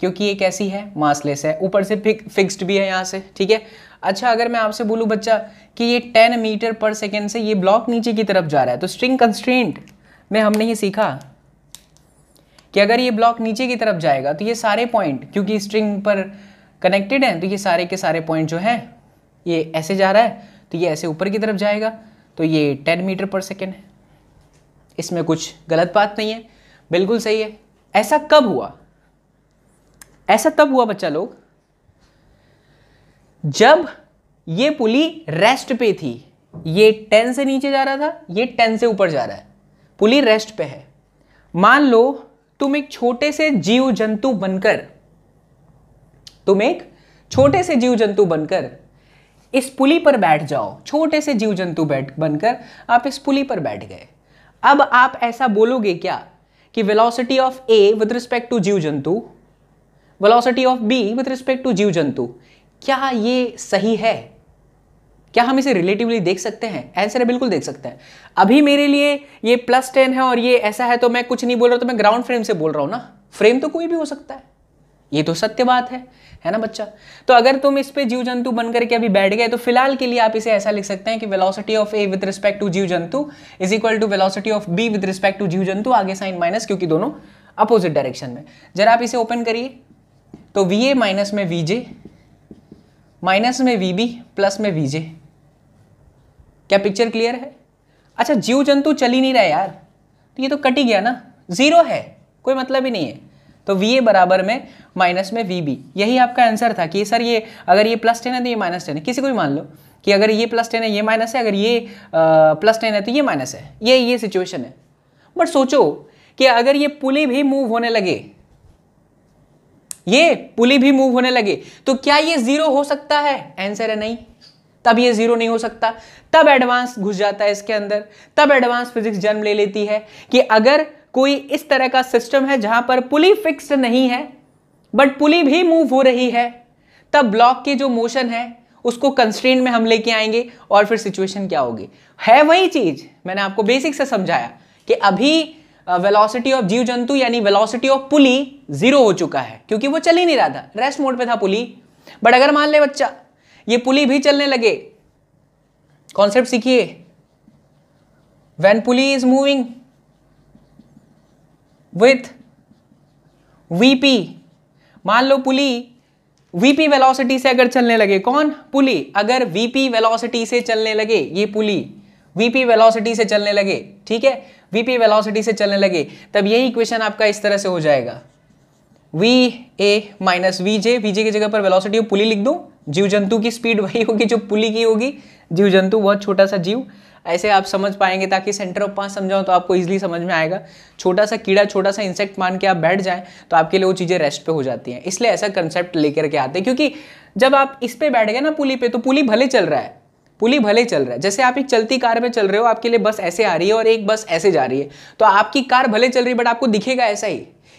क्योंकि ये कैसी है मासलेस है ऊपर से फिक्स्ड भी है यहाँ से ठीक है अच्छा अगर मैं आपसे बोलूँ बच्चा कि ये टेन मीटर पर सेकेंड से ये ब्लॉक नीचे की तरफ जा रहा है तो स्ट्रिंग कंस्ट्रेंट में हमने ये सीखा कि अगर ये ब्लॉक नीचे की तरफ जाएगा तो ये सारे पॉइंट क्योंकि स्ट्रिंग पर कनेक्टेड हैं तो ये सारे के सारे पॉइंट जो हैं ये ऐसे जा रहा है तो ये ऐसे ऊपर की तरफ जाएगा तो ये टेन मीटर पर सेकेंड है इसमें कुछ गलत बात नहीं है बिल्कुल सही है ऐसा कब हुआ ऐसा तब हुआ बच्चा लोग जब ये पुली रेस्ट पे थी ये टेन से नीचे जा रहा था ये टेन से ऊपर जा रहा है पुली रेस्ट पे है मान लो तुम एक छोटे से जीव जंतु बनकर तुम एक छोटे से जीव जंतु बनकर इस पुली पर बैठ जाओ छोटे से जीव जंतु बैठ बनकर आप इस पुली पर बैठ गए अब आप ऐसा बोलोगे क्या कि velocity of A with respect to जीव जंतु velocity of B with respect to जीव जंतु क्या ये सही है क्या हम इसे रिलेटिवली देख सकते हैं आंसर है बिल्कुल देख सकते हैं अभी मेरे लिए ये प्लस टेन है और ये ऐसा है तो मैं कुछ नहीं बोल रहा तो मैं ग्राउंड फ्रेम से बोल रहा हूँ ना फ्रेम तो कोई भी हो सकता है ये तो सत्य बात है है ना बच्चा तो अगर तुम इस पे जीव जंतु बन करके अभी बैठ गए तो फिलहाल के लिए आप इसे ऐसा लिख सकते हैं कि velocity of A with respect to जीव जंतु is equal to velocity of B with respect to जीव जंतु आगे साइन माइनस क्योंकि दोनों अपोजिट डायरेक्शन में जरा आप इसे ओपन करिए तो वी ए माइनस में वी जे माइनस में वी बी प्लस में वी जे क्या पिक्चर क्लियर है अच्छा जीव जंतु चल ही नहीं रहा यार तो ये तो कट ही गया ना जीरो है कोई मतलब ही नहीं है तो वी ए बराबर में माइनस में वी बी यही आपका आंसर था कि सर ये अगर ये प्लस टेन है तो ये माइनस टेन है किसी को भी मान लो कि अगर ये प्लस टेन है ये माइनस है अगर ये प्लस टेन है तो ये माइनस है ये ये सिचुएशन है बट सोचो कि अगर ये पुली भी मूव होने लगे ये पुली भी मूव होने लगे तो क्या ये जीरो हो सकता है आंसर है नहीं तब ये जीरो नहीं हो सकता तब एडवांस घुस जाता है इसके अंदर तब एडवांस फिजिक्स जन्म ले लेती है कि अगर कोई इस तरह का सिस्टम है जहां पर पुली फिक्स्ड नहीं है बट पुली भी मूव हो रही है तब ब्लॉक के जो मोशन है उसको कंस्ट्रेंट में हम लेके आएंगे और फिर सिचुएशन क्या होगी है वही चीज मैंने आपको बेसिक से समझाया कि अभी वेलोसिटी ऑफ जीव जंतु यानी वेलोसिटी ऑफ पुली जीरो हो चुका है क्योंकि वो चल ही नहीं रहा था रेस्ट मोड पे था पुली बट अगर मान ले बच्चा ये पुली भी चलने लगे कॉन्सेप्ट सीखिए when pulley is moving with VP मान लो पुली वीपी वेलोसिटी से अगर चलने लगे कौन पुली अगर वीपी वेलोसिटी से चलने लगे ये पुली वीपी वेलोसिटी से चलने लगे ठीक है वीपी वेलोसिटी से चलने लगे तब यही इक्वेशन आपका इस तरह से हो जाएगा V A minus V J V J की जगह पर वेलोसिटी पुली लिख दू जीव जंतु की स्पीड वही होगी जो पुली की होगी जीव जंतु बहुत छोटा सा जीव ऐसे आप समझ पाएंगे ताकि सेंटर ऑफ पास समझाओ तो आपको इजीली समझ में आएगा छोटा सा कीड़ा छोटा सा इंसेक्ट मान के आप बैठ जाएं तो आपके लिए वो चीज़ें रेस्ट पे हो जाती हैं इसलिए ऐसा कंसेप्ट लेकर के आते हैं क्योंकि जब आप इस पे बैठ गए ना पुली पे तो पुली भले चल रहा है पुली भले चल रहा है जैसे आप एक चलती कार में चल रहे हो आपके लिए बस ऐसे आ रही है और एक बस ऐसे जा रही है तो आपकी कार भले चल रही है बट आपको दिखेगा ऐसा ही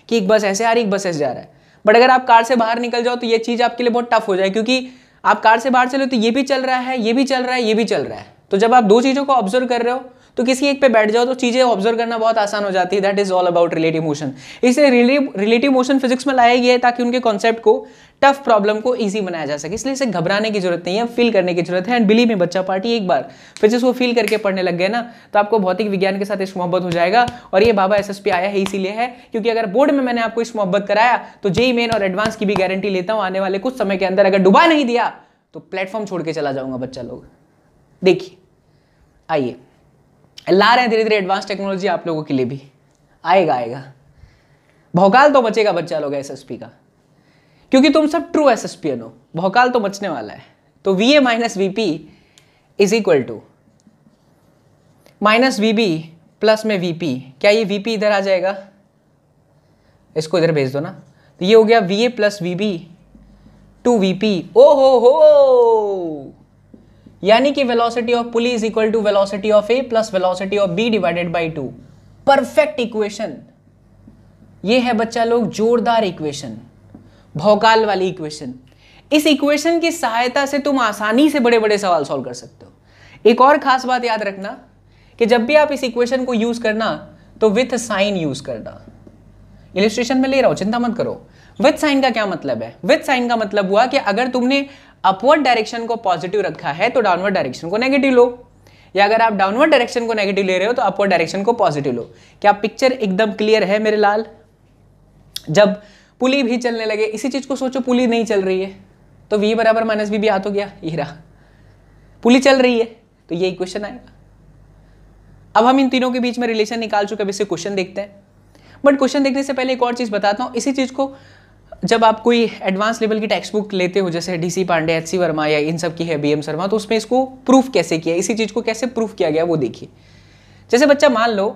कि एक बस ऐसे आ रही है एक बस ऐसे जा रहा है बट अगर आप कार से बाहर निकल जाओ तो ये चीज़ आपके लिए बहुत टफ हो जाए क्योंकि आप कार से बाहर चले तो ये भी चल रहा है ये भी चल रहा है ये भी चल रहा है तो जब आप दो चीज़ों को ऑब्जर्व कर रहे हो तो किसी एक पे बैठ जाओ तो चीज़ें ऑब्जर्व करना बहुत आसान हो जाती है that is all about relative motion इसलिए रिलेटिव मोशन फिजिक्स में लाया गया है ताकि उनके कॉन्सेप्ट को टफ प्रॉब्लम को ईजी बनाया जा सके इसलिए इसे घबराने की जरूरत नहीं है फील करने की जरूरत है एंड बिलीव में बच्चा पार्टी एक बार फिर जिसको फील करके पढ़ने लग गए ना तो आपको भौतिक विज्ञान के साथ इस मोहब्बत हो जाएगा और ये बाबा एसएसपी आया है इसीलिए है क्योंकि अगर बोर्ड में मैंने आपको इस मोहब्बत कराया तो जेई मेन e और एडवांस की भी गारंटी लेता हूँ आने वाले कुछ समय के अंदर अगर डुबा नहीं दिया तो प्लेटफॉर्म छोड़ के चला जाऊंगा बच्चा लोग देखिए आइए ला रहे हैं धीरे धीरे एडवांस टेक्नोलॉजी आप लोगों के लिए भी आएगा आएगा भौकाल तो बचेगा बच्चा लोग एस का क्योंकि तुम सब ट्रू एस एस हो भौकाल तो बचने वाला है तो V A minus V P is equal to minus V B plus में वी पी क्या ये वी पी इधर आ जाएगा इसको इधर भेज दो ना तो ये हो गया V A plus V B two V P ओ हो हो यानी कि velocity of pulley is equal to velocity of A plus velocity of B divided by two perfect equation ये है बच्चा लोग जोरदार इक्वेशन भौकाल वाली इक्वेशन इस इक्वेशन की सहायता से तुम आसानी से बड़े बड़े सवाल सॉल्व कर सकते हो एक और खास बात याद रखना कि जब भी आप इस इक्वेशन को यूज करना तो विथ साइन यूज करना इलिस्ट्रेशन में ले रहा हूं चिंता मत करो विथ साइन का क्या मतलब है विथ साइन का मतलब हुआ कि अगर तुमने अपवर्ड डायरेक्शन को पॉजिटिव रखा है तो डाउनवर्ड डायरेक्शन को नेगेटिव लो या अगर आप डाउनवर्ड डायरेक्शन को नेगेटिव ले रहे हो तो अपवर्ड डायरेक्शन को पॉजिटिव लो क्या पिक्चर एकदम क्लियर है मेरे लाल जब पुली भी चलने लगे इसी चीज को सोचो पुली नहीं चल रही है तो वी बराबर माइनस वी भी हाथ हो गया ये रहा पुली चल रही है तो ये इक्वेशन आएगा अब हम इन तीनों के बीच में रिलेशन निकाल चुके अब इसे क्वेश्चन देखते हैं बट क्वेश्चन देखने से पहले एक और चीज़ बताता हूं इसी चीज़ को जब आप कोई एडवांस लेवल की टेक्स्ट बुक लेते हो जैसे D C Pandey H C Verma या इन सब की है बी एम शर्मा तो उसमें इसको प्रूफ कैसे किया इसी चीज़ को कैसे प्रूफ किया गया वो देखिए जैसे बच्चा मान लो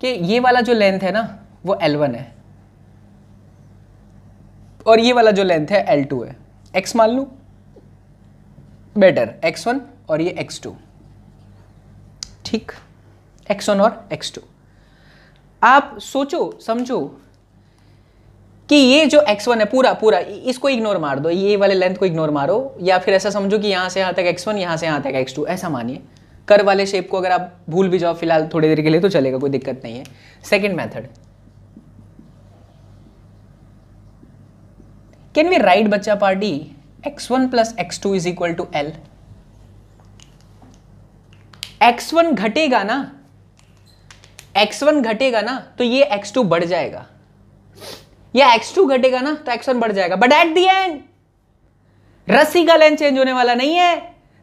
कि ये वाला जो लेंथ है ना वो एल वन है और ये वाला जो लेंथ है एल टू है एक्स मान लू बेटर एक्स वन और ये एक्स टू ठीक एक्स वन और एक्स टू आप सोचो समझो कि ये जो एक्स वन है पूरा पूरा इसको इग्नोर मार दो ये वाले लेंथ को इग्नोर मारो या फिर ऐसा समझो कि यहाँ से यहाँ तक एक्स वन यहाँ से यहाँ तक एक्स टू ऐसा मानिए कर वाले शेप को अगर आप भूल भी जाओ फिलहाल थोड़ी देर के लिए तो चलेगा कोई दिक्कत नहीं है second method can we write बच्चा party X one plus X two is equal to L X one घटेगा ना एक्स वन घटेगा ना तो ये एक्स टू बढ़ जाएगा या x2 घटेगा ना तो x1 बढ़ जाएगा बट एट दी एंड रस्सी का लेंथ चेंज होने वाला नहीं है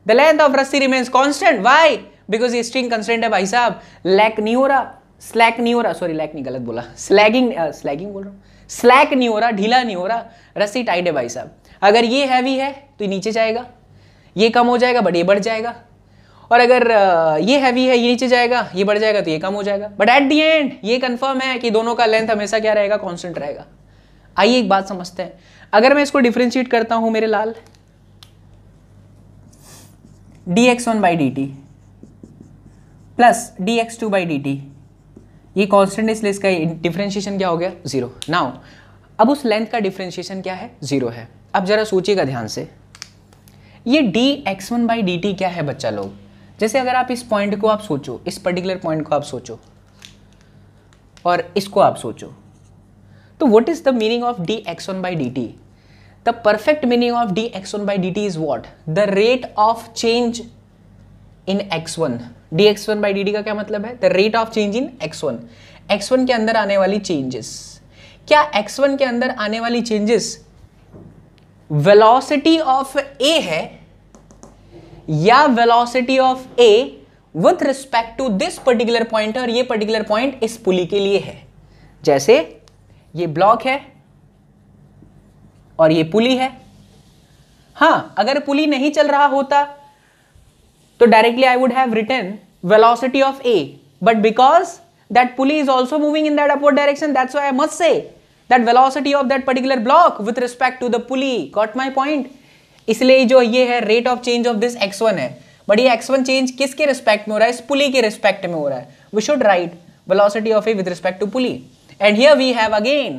द लेंथ ऑफ रस्सी रिमेन्स कॉन्स्टेंट वाई बिकॉज ये स्ट्रिंग कंस्टेंट है भाई साहब लैक नहीं हो रहा स्लैक नहीं हो रहा सॉरी लैक नहीं गलत बोला स्लैगिंग स्लैगिंग uh, बोल रहा हूँ स्लैक नहीं हो रहा ढीला नहीं हो रहा रस्सी टाइट है भाई साहब अगर ये हैवी है तो ये नीचे जाएगा ये कम हो जाएगा बट ये बढ़ जाएगा और अगर uh, ये हैवी है ये नीचे जाएगा ये बढ़ जाएगा तो ये कम हो जाएगा बट एट दी एंड ये कंफर्म है कि दोनों का लेंथ हमेशा क्या रहेगा कॉन्स्टेंट रहेगा आइए एक बात समझते हैं अगर मैं इसको डिफ्रेंशिएट करता हूं मेरे लाल D X one by D T plus D X two by D T ये कॉन्स्टेंट इसलिए इसका डिफ्रेंशिएशन क्या हो गया जीरो नाउ अब उस लेंथ का डिफ्रेंशिएशन क्या है जीरो है अब जरा सोचिएगा ध्यान से ये D X one by D T क्या है बच्चा लोग जैसे अगर आप इस पॉइंट को आप सोचो इस पर्टिकुलर पॉइंट को आप सोचो और इसको आप सोचो तो what is the meaning of D X one by D T the perfect meaning of D X one by D T is what the rate of change in X one D X one by D T का क्या मतलब है the rate of change in X one X one के अंदर आने वाली changes क्या x one के अंदर आने वाली चेंजेस वेलोसिटी ऑफ ए है या velocity of A with respect to this particular point और ये पर्टिकुलर पॉइंट इस पुली के लिए है जैसे ये ब्लॉक है और ये पुली है हाँ अगर पुली नहीं चल रहा होता तो directly I would have return velocity of A but because that pulley is also moving in that upward direction that's why I must say that velocity of that particular block with respect to the pulley got my point इसलिए जो ये है rate of change of this X one है but ये X one change किसके respect में हो रहा है इस पुली के रिस्पेक्ट में हो रहा है we should write velocity of A with respect to pulley and here we have again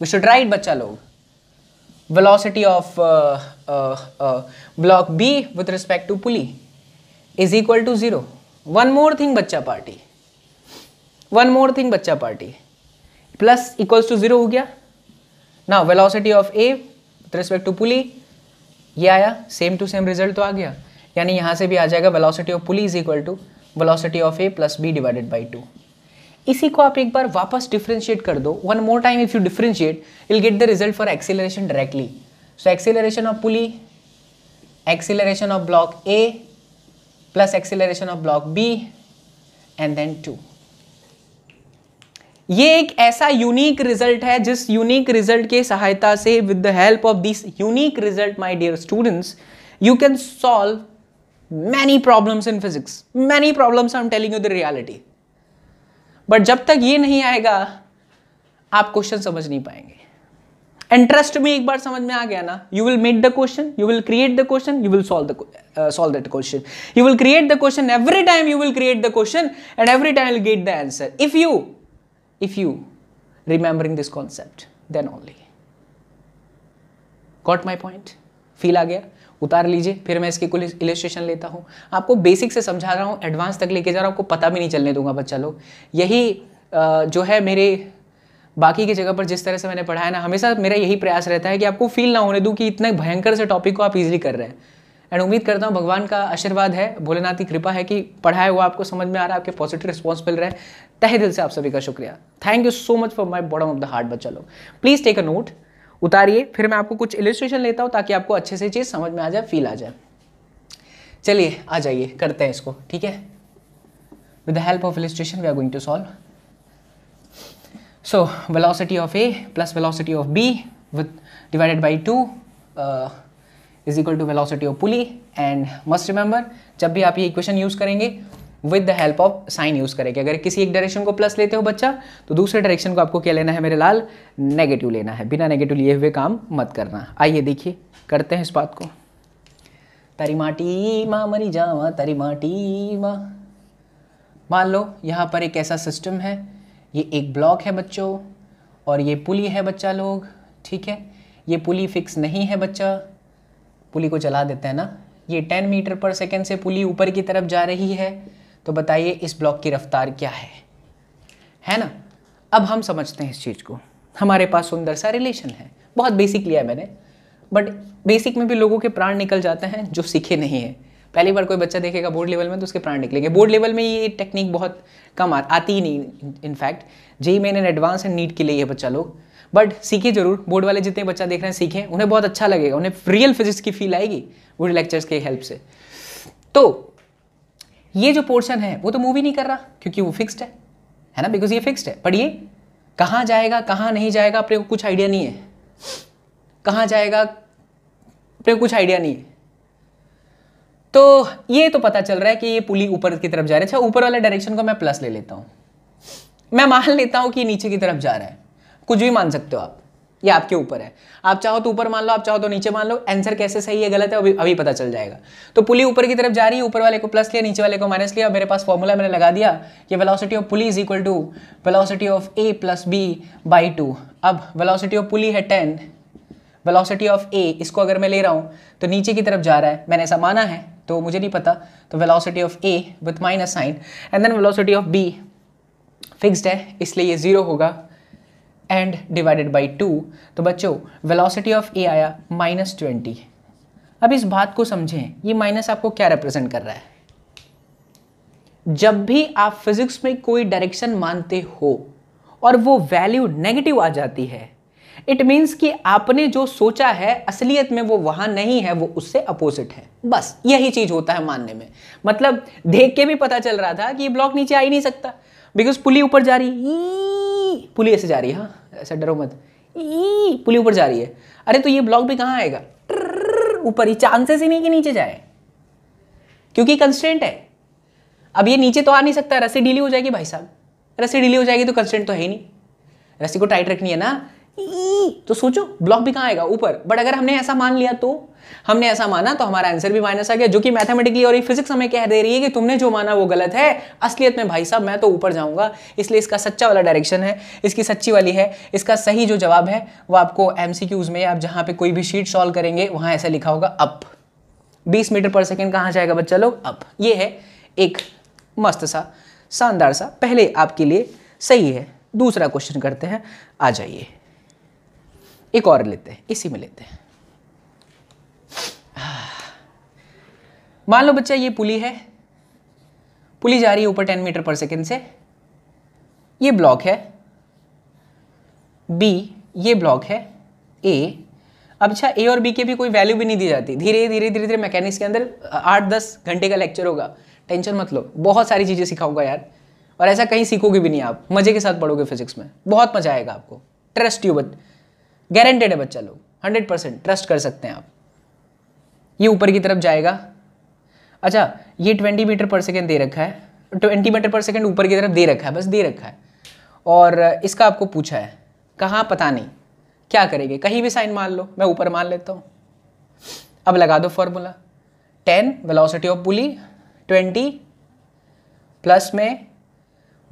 we should write बच्चा लोग velocity of block B with respect to pulley is equal to zero one more thing बच्चा party one more thing बच्चा party plus equals to zero हो गया ना velocity of A with respect to pulley ये आया same to same result तो आ गया यानी यहां से भी आ जाएगा velocity of pulley is equal to velocity of A plus B divided by two इसी को आप एक बार वापस डिफ्रेंशिएट कर दो one more time if you differentiate will get the result for acceleration directly so acceleration of pulley acceleration of block A plus acceleration of block B and then to ये एक ऐसा यूनिक रिजल्ट है जिस unique result के सहायता से with the help of this unique result my dear students you can solve problems in physics physics problems I am telling you the reality but जब तक ये नहीं आएगा आप क्वेश्चन समझ नहीं पाएंगे इंटरेस्ट में एक बार समझ में आ गया ना you will make the question you will create the question you will solve the solve that question you will create the question every time you will create the question and every time will get the answer if you if you remembering this concept then only got my point feel आ गया उतार लीजिए फिर मैं इसकी कुल illustration लेता हूँ आपको बेसिक से समझा रहा हूँ एडवांस तक लेके जा रहा हूँ आपको पता भी नहीं चलने दूंगा बच्चा लोग यही जो है मेरे बाकी की जगह पर जिस तरह से मैंने पढ़ाया ना हमेशा मेरा यही प्रयास रहता है कि आपको फील ना होने दूँ कि इतना भयंकर से टॉपिक को आप ईजिली कर रहे हैं एंड उम्मीद करता हूँ भगवान का आशीर्वाद है भोलेनाथ की कृपा है कि पढ़ाया हुआ आपको समझ में आ रहा है आपके पॉजिटिव रिस्पॉन्स मिल रहा है तहे दिल से आप सभी का शुक्रिया thank you so much for my bottom of the heart बच्चा लोग प्लीज़ टेक अ नोट उतारिए फिर मैं आपको कुछ इलिस्ट्रेशन लेता हूँ ताकि आपको अच्छे से चीज़ समझ में आ जाए फील आ जाए चलिए आ जाइए करते हैं इसको ठीक है with the help of illustration we are going to solve so velocity of A plus velocity of B with divided by two is equal to velocity of pulley and must remember जब भी आप ये equation use करेंगे with the help of sign use करेंगे अगर किसी एक direction को प्लस लेते हो बच्चा तो दूसरे डायरेक्शन को आपको क्या लेना है मेरे लाल नेगेटिव लेना है बिना नेगेटिव लिए हुए काम मत करना आइए देखिए करते हैं इस बात को तरी माटी माँ मरी जावा तरी माटी माँ मान लो यहाँ पर एक ऐसा सिस्टम है ये एक ब्लॉक है बच्चों और ये पुली है बच्चा लोग ठीक है ये पुली फिक्स नहीं है बच्चा पुली को चला देते हैं ना ये टेन मीटर पर सेकेंड से पुली ऊपर की तरफ जा रही है तो बताइए इस ब्लॉक की रफ्तार क्या है है ना अब हम समझते हैं इस चीज़ को हमारे पास सुंदर सा रिलेशन है बहुत बेसिक लिया है मैंने बट बेसिक में भी लोगों के प्राण निकल जाते हैं जो सीखे नहीं है पहली बार कोई बच्चा देखेगा बोर्ड लेवल में तो उसके प्राण निकलेंगे बोर्ड लेवल में ये टेक्निक बहुत कम आ, आती ही नहीं in fact JEE main and advance and NEET के लिए ये बच्चा लोग बट सीखे जरूर बोर्ड वाले जितने बच्चा देख रहे हैं सीखें उन्हें बहुत अच्छा लगेगा उन्हें रियल फिजिक्स की फील आएगी वो लेक्चर्स के हेल्प से तो ये जो पोर्शन है वो तो मूव ही नहीं कर रहा क्योंकि वो फिक्स्ड है है ना बिकॉज ये फिक्स्ड है पर ये कहाँ जाएगा कहाँ नहीं जाएगा अपने को कुछ आइडिया नहीं है कहाँ जाएगा अपने कुछ आइडिया नहीं है तो ये तो पता चल रहा है कि ये पुली ऊपर की तरफ जा रही है अच्छा ऊपर वाला डायरेक्शन को मैं प्लस ले लेता हूँ मैं मान लेता हूँ कि नीचे की तरफ जा रहा है कुछ भी मान सकते हो आप ये आपके ऊपर है आप चाहो तो ऊपर मान लो आप चाहो तो नीचे मान लो आंसर कैसे सही है गलत है अभी अभी पता चल जाएगा तो पुली ऊपर की तरफ जा रही है ऊपर वाले को प्लस लिया नीचे वाले को माइनस लिया मेरे पास फॉर्मूला मैंने लगा दिया कि velocity of pulley is equal to velocity of A plus B by two अब वेलोसिटी ऑफ पुली है टेन वेलोसिटी ऑफ ए इसको अगर मैं ले रहा हूँ तो नीचे की तरफ जा रहा है मैंने ऐसा माना है तो मुझे नहीं पता तो velocity of A with minus sign and then velocity of B fixed है इसलिए ये ज़ीरो होगा एंड डिवाइडेड बाई टू तो बच्चों वेलोसिटी ऑफ ए आया माइनस ट्वेंटी अब इस बात को समझें ये माइनस आपको क्या रिप्रेजेंट कर रहा है जब भी आप फिजिक्स में कोई डायरेक्शन मानते हो और वो वैल्यू नेगेटिव आ जाती है इट मीन्स कि आपने जो सोचा है असलियत में वो वहां नहीं है वो उससे अपोजिट है बस यही चीज़ होता है मानने में मतलब देख के भी पता चल रहा था कि ये ब्लॉक नीचे आ ही नहीं सकता बिकॉज पुली ऊपर जा रही पुली ऐसे जा रही है हाँ ऐसा डरो मत ई पुली ऊपर जा रही है अरे तो ये ब्लॉक भी कहाँ आएगा ऊपर ही चांसेस ही नहीं कि नीचे जाए क्योंकि कंस्टेंट है अब ये नीचे तो आ नहीं सकता रस्सी डीली हो जाएगी भाई साहब रस्सी डीली हो जाएगी तो कंस्टेंट तो है ही नहीं रस्सी को टाइट रखनी है ना तो सोचो ब्लॉक भी कहां आएगा ऊपर बट अगर हमने ऐसा मान लिया तो हमने ऐसा माना तो हमारा आंसर भी माइनस आ गया जो कि मैथमेटिकली और फिजिक्स हमें कह दे रही है कि तुमने जो माना वो गलत है असलियत में भाई साहब मैं तो ऊपर जाऊंगा इसलिए इसका सच्चा वाला डायरेक्शन है इसकी सच्ची वाली है इसका सही जो जवाब है वो आपको एमसीक्यूज में आप जहां पर कोई भी शीट सॉल्व करेंगे वहां ऐसा लिखा होगा अप बीस मीटर पर सेकेंड कहां जाएगा बच्चा लोग अप ये है एक मस्त सा शानदार सा पहले आपके लिए सही है दूसरा क्वेश्चन करते हैं आ जाइए एक और लेते हैं इसी में लेते हैं मान लो बच्चा ये पुली है पुली जा रही है ऊपर टेन मीटर पर सेकेंड से ये ब्लॉक है बी ये ब्लॉक है ए अब अच्छा ए और बी के भी कोई वैल्यू भी नहीं दी जाती धीरे धीरे धीरे धीरे मैकेनिक्स के अंदर आठ दस घंटे का लेक्चर होगा टेंशन मत लो बहुत सारी चीज़ें सिखाऊंगा यार और ऐसा कहीं सीखोगे भी नहीं आप मज़े के साथ पढ़ोगे फिजिक्स में बहुत मज़ा आएगा आपको ट्रस्ट यू बट गारंटेड है बच्चा लोग हंड्रेड परसेंट ट्रस्ट कर सकते हैं आप ये ऊपर की तरफ जाएगा अच्छा ये ट्वेंटी मीटर पर सेकेंड दे रखा है ट्वेंटी मीटर पर सेकेंड ऊपर की तरफ दे रखा है बस दे रखा है और इसका आपको पूछा है कहाँ पता नहीं क्या करेंगे कहीं भी साइन मान लो मैं ऊपर मान लेता हूँ अब लगा दो formula ten velocity of pulley twenty plus में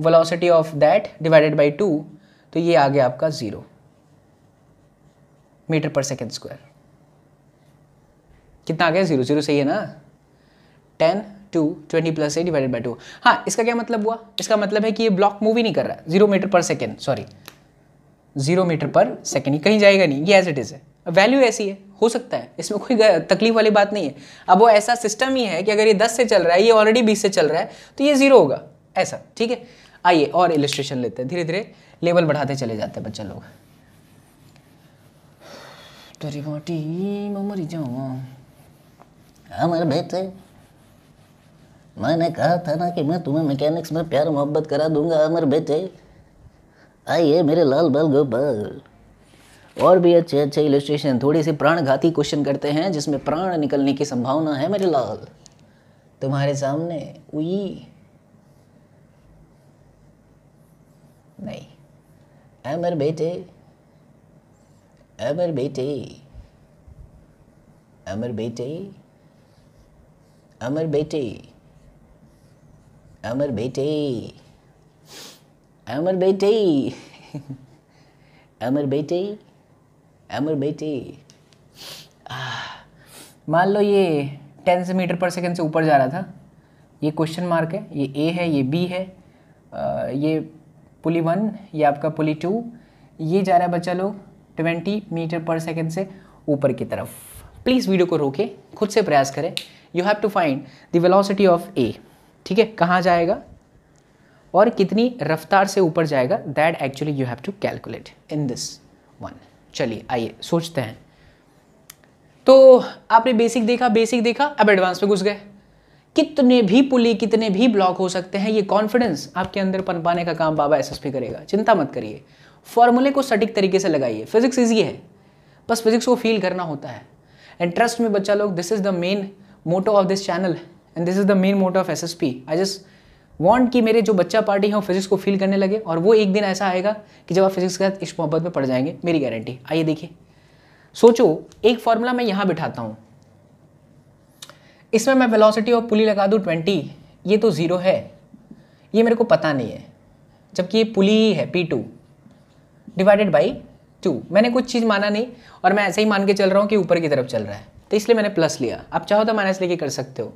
velocity of that divided by two तो ये आ गया आपका ज़ीरो मीटर पर सेकेंड स्क्वायर कितना आ गया जीरो जीरो सही है ना ten two twenty plus A divided by two हाँ इसका क्या मतलब हुआ इसका मतलब है कि ये ब्लॉक मूव ही नहीं कर रहा है जीरो मीटर पर सेकेंड सॉरी जीरो मीटर पर सेकेंड ये कहीं जाएगा नहीं ये एज इट इज़ है वैल्यू ऐसी है हो सकता है इसमें कोई तकलीफ वाली बात नहीं है अब वो ऐसा सिस्टम ही है कि अगर ये दस से चल रहा है ये ऑलरेडी बीस से चल रहा है तो ये जीरो होगा ऐसा ठीक है आइए और इलिस्ट्रेशन लेते हैं धीरे धीरे लेवल बढ़ाते चले जाते हैं बच्चे लोग तेरी बाटी मैं मरी जाऊँगा हमारे बेटे मैंने कहा था ना कि मैं तुम्हें मैकेनिक्स में प्यार मोहब्बत करा दूंगा अमर बेटे आइए मेरे लाल बाल गोपाल और भी अच्छे अच्छे इलस्ट्रेशन थोड़ी सी प्राणघाती क्वेश्चन करते हैं जिसमें प्राण निकलने की संभावना है मेरे लाल तुम्हारे सामने उई नहीं अमर बेटे अमर बेटे अमर बेटे अमर बेटे अमर बेटे अमर बेटे अमर बेटे अमर बेटे मान लो ये टेन से मीटर पर सेकंड से ऊपर जा रहा था ये क्वेश्चन मार्क है ये ए है ये बी है आ, ये पुली वन ये आपका पुली टू ये जा रहा है बच्चा लोग ट्वेंटी मीटर पर सेकेंड से ऊपर की तरफ प्लीज़ वीडियो को रोके खुद से प्रयास करें you have to find the velocity of A ठीक है कहाँ जाएगा और कितनी रफ्तार से ऊपर जाएगा that actually you have to calculate in this one चलिए आइए सोचते हैं तो आपने बेसिक देखा बेसिक देखा अब एडवांस में घुस गए कितने भी पुली कितने भी ब्लॉक हो सकते हैं ये कॉन्फिडेंस आपके अंदर पनपाने का काम बाबा एसएसपी करेगा चिंता मत करिए फॉर्मूले को सटीक तरीके से लगाइए फिजिक्स ईजी है बस फिजिक्स को फील करना होता है एंड ट्रस्ट में बच्चा लोग this is the main motto of this channel and this is the main motto of S S P I just want कि मेरे जो बच्चा पार्टी है वो फिजिक्स को फील करने लगे और वो एक दिन ऐसा आएगा कि जब आप फिजिक्स के साथ इस मोहब्बत में पड़ जाएंगे मेरी गारंटी आइए देखिए सोचो एक फार्मूला मैं यहाँ बिठाता हूँ इसमें मैं वेलोसिटी ऑफ पुली लगा दूँ ट्वेंटी ये तो ज़ीरो है ये मेरे को पता नहीं है जबकि ये पुली ही है P two divided by two मैंने कुछ चीज़ माना नहीं और मैं ऐसे ही मान के चल रहा हूँ कि ऊपर की तरफ चल रहा है तो इसलिए मैंने प्लस लिया आप चाहो तो माइनस लेके कर सकते हो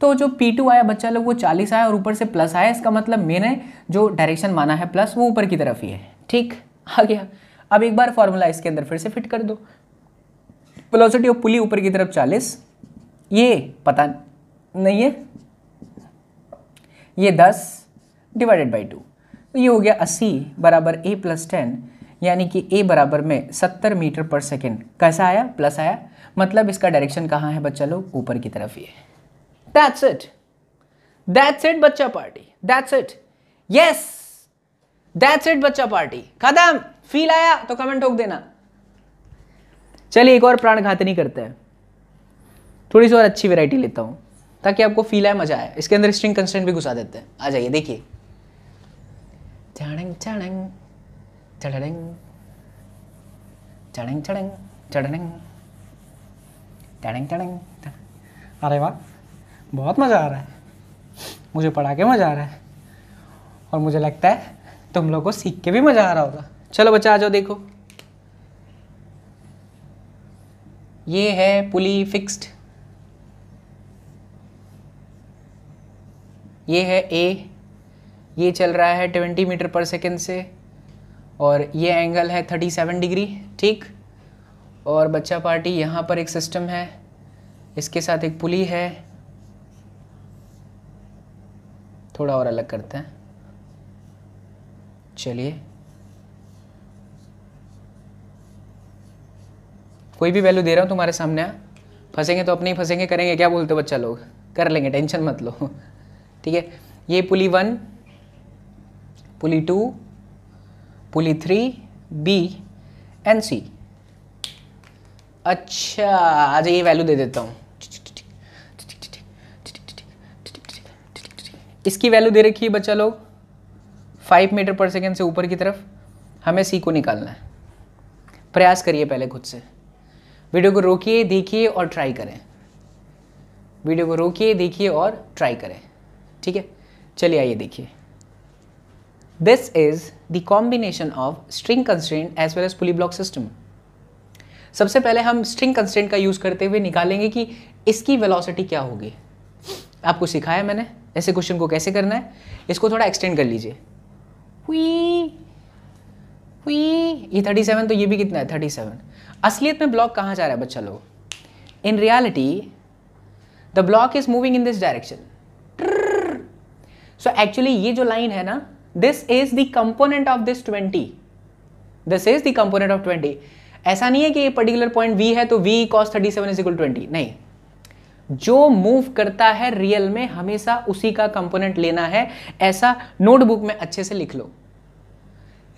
तो जो पी टू आया बच्चा लोग वो चालीस आया और ऊपर से प्लस आया इसका मतलब मैंने जो डायरेक्शन माना है प्लस वो ऊपर की तरफ ही है ठीक आ गया अब एक बार फॉर्मूला इसके अंदर फिर से फिट कर दो वेलोसिटी ऑफ पुली ऊपर की तरफ चालीस ये पता नहीं है ये दस डिवाइडेड बाई टू तो ये हो गया अस्सी बराबर ए प्लस टेन यानी कि ए बराबर में सत्तर मीटर पर सेकेंड कैसा आया प्लस आया मतलब इसका डायरेक्शन कहाँ है बच्चा लोग ऊपर की तरफ ही है दैट्स इट दैट्स इट बच्चा party that's it yes that's it बच्चा पार्टी खत्म फील आया तो कमेंट ठोक देना चलिए एक और प्राण घातनी करते हैं थोड़ी सी और अच्छी वैरायटी लेता हूँ ताकि आपको फील आए मजा आए इसके अंदर स्ट्रिंग कंस्टेंट भी घुसा देते हैं आ जाइए देखिए अरे वाह बहुत मज़ा आ रहा है मुझे पढ़ा के मज़ा आ रहा है और मुझे लगता है तुम लोगों को सीख के भी मज़ा आ रहा होगा चलो बच्चा आ जाओ देखो ये है पुली फिक्स्ड ये है ए ये चल रहा है ट्वेंटी मीटर पर सेकेंड से और ये एंगल है थर्टी सेवन डिग्री ठीक और बच्चा पार्टी यहाँ पर एक सिस्टम है इसके साथ एक पुली है थोड़ा और अलग करते हैं चलिए कोई भी वैल्यू दे रहा हूँ तुम्हारे सामने हाँ? फंसेंगे तो अपने ही फंसेंगे करेंगे क्या बोलते हो बच्चा लोग कर लेंगे टेंशन मत लो ठीक है ये pulley one pulley two pulley three B and C अच्छा आज ये वैल्यू दे देता हूँ इसकी वैल्यू दे रखी है बच्चा लोग फाइव मीटर पर सेकेंड से ऊपर की तरफ हमें सी को निकालना है प्रयास करिए पहले खुद से वीडियो को रोकिए देखिए और ट्राई करें वीडियो को रोकिए देखिए और ट्राई करें ठीक है चलिए आइए देखिए This is the combination of string constraint as well as pulley block system. सबसे पहले हम string constraint का यूज़ करते हुए निकालेंगे कि इसकी velocity क्या होगी आपको सिखाया मैंने ऐसे क्वेश्चन को कैसे करना है इसको थोड़ा एक्सटेंड कर लीजिए हुई हुई ये थर्टी सेवन तो ये भी कितना है थर्टी सेवन असलियत में ब्लॉक कहाँ जा रहा है बच्चा लोग in reality the block is moving in this direction so actually ये जो लाइन है ना this is the component of this twenty this is the component of twenty ऐसा नहीं है कि ये पर्टिकुलर पॉइंट वी है तो V cos thirty seven is equal twenty नहीं जो मूव करता है रियल में हमेशा उसी का कंपोनेंट लेना है ऐसा नोटबुक में अच्छे से लिख लो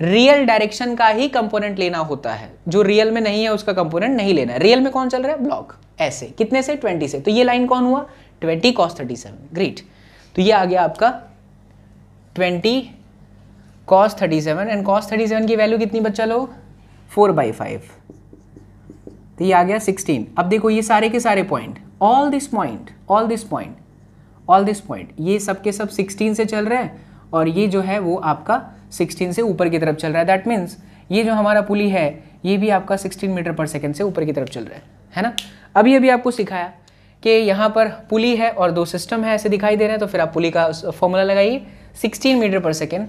रियल डायरेक्शन का ही कंपोनेंट लेना होता है जो रियल में नहीं है उसका कंपोनेंट नहीं लेना है रियल में कौन चल रहा है ब्लॉक ऐसे कितने से ट्वेंटी से तो ये लाइन कौन हुआ twenty cos thirty seven great तो ये आ गया आपका twenty cos thirty seven and cos thirty seven की वैल्यू कितनी बच्चा लोग फोर बाई फाइव तो ये आ गया सिक्सटीन अब देखो ये सारे के सारे point all this point all this point all this point ये सब के सब सिक्सटीन से चल रहे हैं और ये जो है वो आपका सिक्सटीन से ऊपर की तरफ चल रहा है दैट मीन्स ये जो हमारा पुली है ये भी आपका सिक्सटीन मीटर पर सेकेंड से ऊपर की तरफ चल रहा है है ना अभी अभी आपको सिखाया कि यहाँ पर पुली है और दो सिस्टम है ऐसे दिखाई दे रहे हैं तो फिर आप पुली का फॉर्मूला लगाइए 16 मीटर पर सेकेंड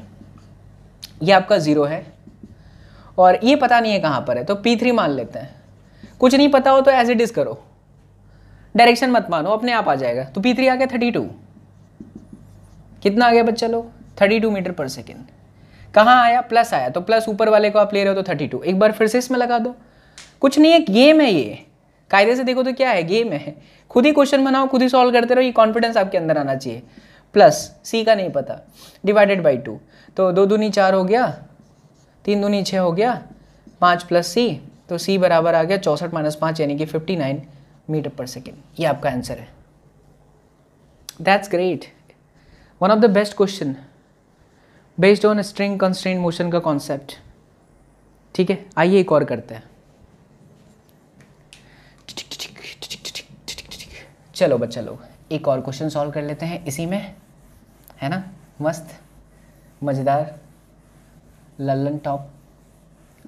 ये आपका ज़ीरो है और ये पता नहीं है कहाँ पर है तो पी थ्री मान लेते हैं कुछ नहीं पता हो तो एज इट इज़ करो डायरेक्शन मत मानो अपने आप आ जाएगा तो पी थ्री आ गया थर्टी टू कितना आ गया बच्चा लोग थर्टी टू मीटर पर सेकेंड कहाँ आया प्लस आया तो प्लस ऊपर वाले को आप ले रहे हो तो थर्टी टू एक बार फिर से इसमें लगा दो कुछ नहीं एक गेम है ये कायदे से देखो तो क्या है गेम है खुद ही क्वेश्चन बनाओ खुद ही सॉल्व करते रहो ये कॉन्फिडेंस आपके अंदर आना चाहिए प्लस सी का नहीं पता डिवाइडेड बाई टू तो दो दूनी चार हो गया तीन दूनी छः हो गया पाँच प्लस सी तो सी बराबर आ गया चौंसठ माइनस पाँच यानी कि फिफ्टी नाइन मीटर पर सेकेंड ये आपका आंसर है that's great one of the best question based on string constraint motion का कॉन्सेप्ट ठीक है आइए एक और करते हैं चलो बच्चा लोग एक और क्वेश्चन सॉल्व कर लेते हैं इसी में है ना मस्त मज़ेदार लल्लन टॉप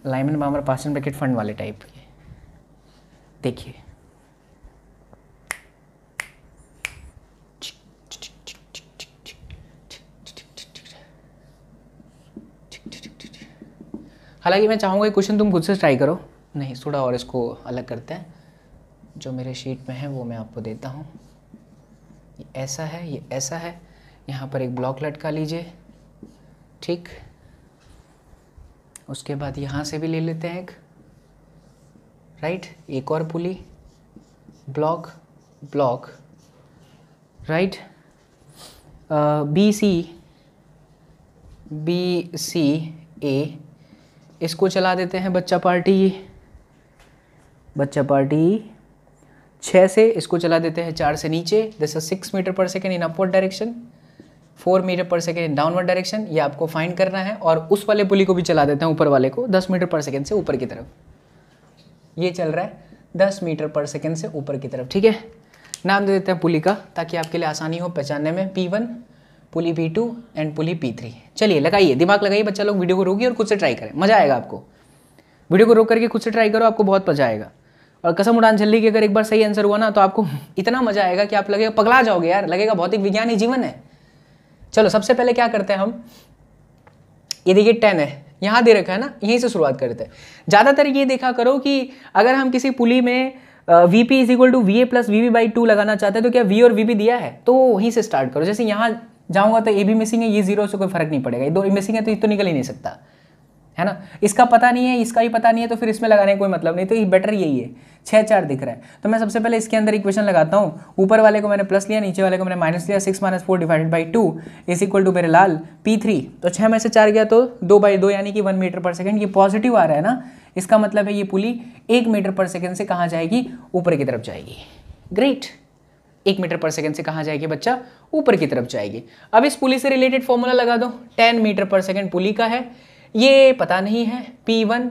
लाइमन बामर पासन ब्रैकेट फंड वाले टाइप के देखिए हालांकि मैं चाहूँगा क्वेश्चन तुम खुद से ट्राई करो नहीं थोड़ा और इसको अलग करते हैं जो मेरे शीट में है वो मैं आपको देता हूँ ऐसा है ये ऐसा है यहाँ पर एक ब्लॉक लटका लीजिए ठीक उसके बाद यहाँ से भी ले लेते हैं एक राइट एक और pulley block block right B C B C A इसको चला देते हैं बच्चा पार्टी बच्चा पार्टी छः से इसको चला देते हैं चार से नीचे दिस इज सिक्स मीटर पर second in upward direction four meter पर सेकेंड इन डाउनवर्ड डायरेक्शन ये आपको फाइंड करना है और उस वाले पुली को भी चला देते हैं ऊपर वाले को दस मीटर पर सेकेंड से ऊपर की तरफ ये चल रहा है दस मीटर पर सेकेंड से ऊपर की तरफ ठीक है नाम दे देते हैं पुली का ताकि आपके लिए आसानी हो पहचानने में P one pulley P two and pulley P three चलिए लगाइए दिमाग लगाइए बच्चा लोग वीडियो को रोकिए और खुद से ट्राई करें मज़ा आएगा आपको वीडियो को रोक करके खुद से ट्राई करो आपको बहुत मज़ा आएगा और कसम उड़ान झल्ली के अगर एक बार सही आंसर हुआ ना तो आपको इतना मज़ा आएगा कि आप लगेगा पगला जाओगे यार लगेगा भौतिक विज्ञान ही जीवन है चलो सबसे पहले क्या करते हैं हम ये देखिए टेन है यहाँ दे रखा है ना यहीं से शुरुआत करते हैं ज़्यादातर ये देखा करो कि अगर हम किसी पुली में V P is equal to V A plus V B by two लगाना चाहते हैं तो क्या वी और वी बी दिया है तो वहीं से स्टार्ट करो जैसे यहाँ जाऊँगा तो ए भी मिसिंग है ये जीरो से कोई फर्क नहीं पड़ेगा ये दो मिसिंग है तो ये तो निकल ही नहीं सकता है ना इसका पता नहीं है इसका भी पता नहीं है तो फिर इसमें लगाने का कोई मतलब नहीं तो ये बेटर यही है छः चार दिख रहा है तो मैं सबसे पहले इसके अंदर इक्वेशन लगाता हूँ ऊपर वाले को मैंने प्लस लिया नीचे वाले को मैंने माइनस लिया six minus four divided by two is equal to मेरे लाल पी थ्री तो छः में से चार गया तो दो बाई दो यानी कि वन मीटर पर सेकेंड ये पॉजिटिव आ रहा है ना इसका मतलब है ये पुली एक मीटर पर सेकेंड से कहाँ जाएगी ऊपर की तरफ जाएगी ग्रेट एक मीटर पर सेकेंड से कहाँ जाएगी बच्चा ऊपर की तरफ जाएगी अब इस पुली से रिलेटेड फॉर्मूला लगा दो टेन मीटर पर सेकेंड पुली का है ये पता नहीं है पी वन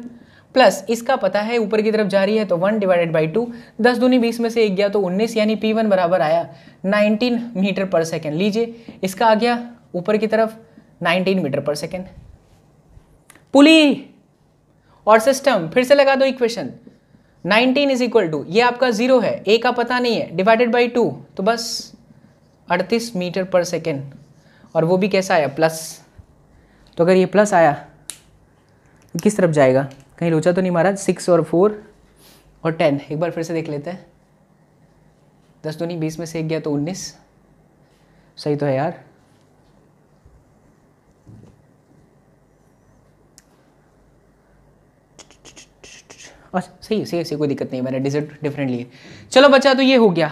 प्लस इसका पता है ऊपर की तरफ जा रही है तो वन डिवाइडेड बाई टू दस दूनी बीस में से एक गया तो उन्नीस यानी पी वन बराबर आया नाइनटीन मीटर पर सेकेंड लीजिए इसका आ गया ऊपर की तरफ नाइनटीन मीटर पर सेकेंड पुली और सिस्टम फिर से लगा दो इक्वेशन 19 इज इक्वल टू ये आपका जीरो है ए का पता नहीं है डिवाइडेड बाई टू तो बस 38 मीटर पर सेकेंड और वो भी कैसा आया प्लस तो अगर ये प्लस आया किस तरफ जाएगा कहीं लोचा तो नहीं मारा सिक्स और फोर और टेन एक बार फिर से देख लेते हैं दस तो नहीं बीस में से एक गया तो उन्नीस सही तो है यार अच्छा सही सही सही कोई दिक्कत नहीं मैंने डिजिट डिफरेंट लिए चलो बच्चा तो ये हो गया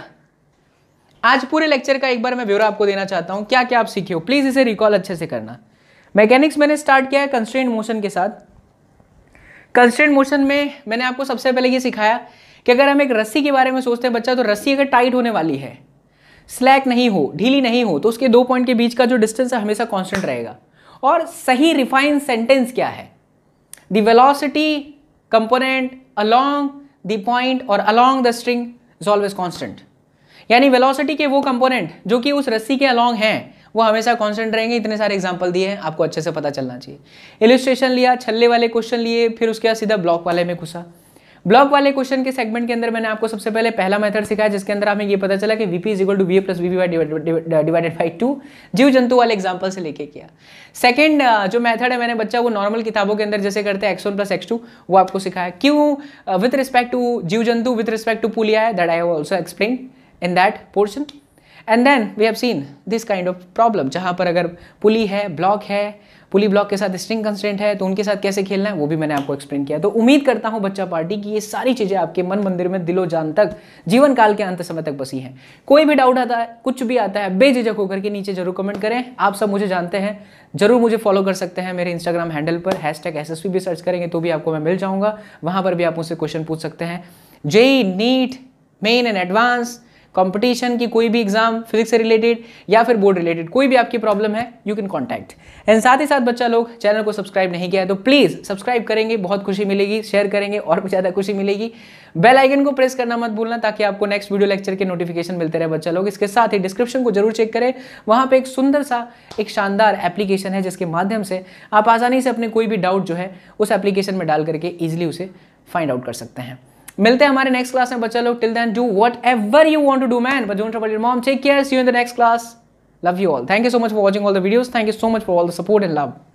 आज पूरे लेक्चर का एक बार मैं ब्यौरा आपको देना चाहता हूँ क्या क्या आप सीखे हो प्लीज़ इसे रिकॉल अच्छे से करना मैकेनिक्स मैंने स्टार्ट किया है कंस्ट्रेंट मोशन के साथ कंस्टेंट मोशन में मैंने आपको सबसे पहले ये सिखाया कि अगर हम एक रस्सी के बारे में सोचते हैं बच्चा तो रस्सी अगर टाइट होने वाली है स्लैक नहीं हो ढीली नहीं हो तो उसके दो पॉइंट के बीच का जो डिस्टेंस है हमेशा कॉन्स्टेंट रहेगा और सही रिफाइन सेंटेंस क्या है the component along the point और along the string is always constant यानी वेलोसिटी के वो कंपोनेंट जो कि उस रस्सी के अलोंग हैं वो हमेशा कॉन्स्टेंट रहेंगे इतने सारे एग्जाम्पल दिए हैं आपको अच्छे से पता चलना चाहिए इलिस्ट्रेशन लिया छल्ले वाले क्वेश्चन लिए फिर उसके बाद सीधा ब्लॉक वाले में घुसा ब्लॉक वाले क्वेश्चन के सेगमेंट के अंदर मैंने आपको सबसे पहले पहला मेथड सिखाया जिसके अंदर हमें ये पता चला कि VP is equal to V plus VP divided by two जीव जंतु वाले एग्जाम्पल से लेके किया सेकंड जो मेथड है मैंने बच्चा वो नॉर्मल किताबों के अंदर जैसे करते हैं X one plus X two वो आपको सिखाया क्यों विथ रिस्पेक्ट टू जीव जंतु विथ रिस्पेक्ट टू पुलिया है that I have also explain in that portion and then we have seen this kind of problem जहाँ पर अगर पुली है ब्लॉक है पुली ब्लॉक के साथ स्ट्रिंग कंस्टेंट है तो उनके साथ कैसे खेलना है वो भी मैंने आपको एक्सप्लेन किया तो उम्मीद करता हूँ बच्चा पार्टी की ये सारी चीज़ें आपके मन मंदिर में दिलो जान तक जीवन काल के अंत समय तक बसी हैं कोई भी डाउट आता है कुछ भी आता है बेझिझक होकर के नीचे जरूर कमेंट करें आप सब मुझे जानते हैं जरूर मुझे फॉलो कर सकते हैं मेरे इंस्टाग्राम हैंडल पर हैश टैग भी सर्च करेंगे तो भी आपको मैं मिल जाऊँगा वहाँ पर भी आप मुझसे क्वेश्चन पूछ सकते हैं JEE NEET main and advance competition की कोई भी एग्जाम फिजिक्स से रिलेटेड या फिर बोर्ड रिलेटेड कोई भी आपकी प्रॉब्लम है यू कैन कॉन्टैक्ट एंड साथ ही साथ बच्चा लोग चैनल को सब्सक्राइब नहीं किया है तो प्लीज़ सब्सक्राइब करेंगे बहुत खुशी मिलेगी शेयर करेंगे और भी ज़्यादा खुशी मिलेगी बेल आइकन को प्रेस करना मत भूलना ताकि आपको नेक्स्ट वीडियो लेक्चर के नोटिफिकेशन मिलते रहे बच्चा लोग इसके साथ ही डिस्क्रिप्शन को जरूर चेक करें वहां पर एक सुंदर सा एक शानदार एप्लीकेशन है जिसके माध्यम से आप आसानी से अपने कोई भी डाउट जो है उस एप्लीकेशन में डाल करके ईजिली उसे फाइंड आउट कर सकते हैं मिलते हैं हमारे नेक्स्ट क्लास में बच्चा लोग till then do whatever you want to do man but mom take care see you in the next class love you all thank you so much for watching all the videos thank you so much for all the support and love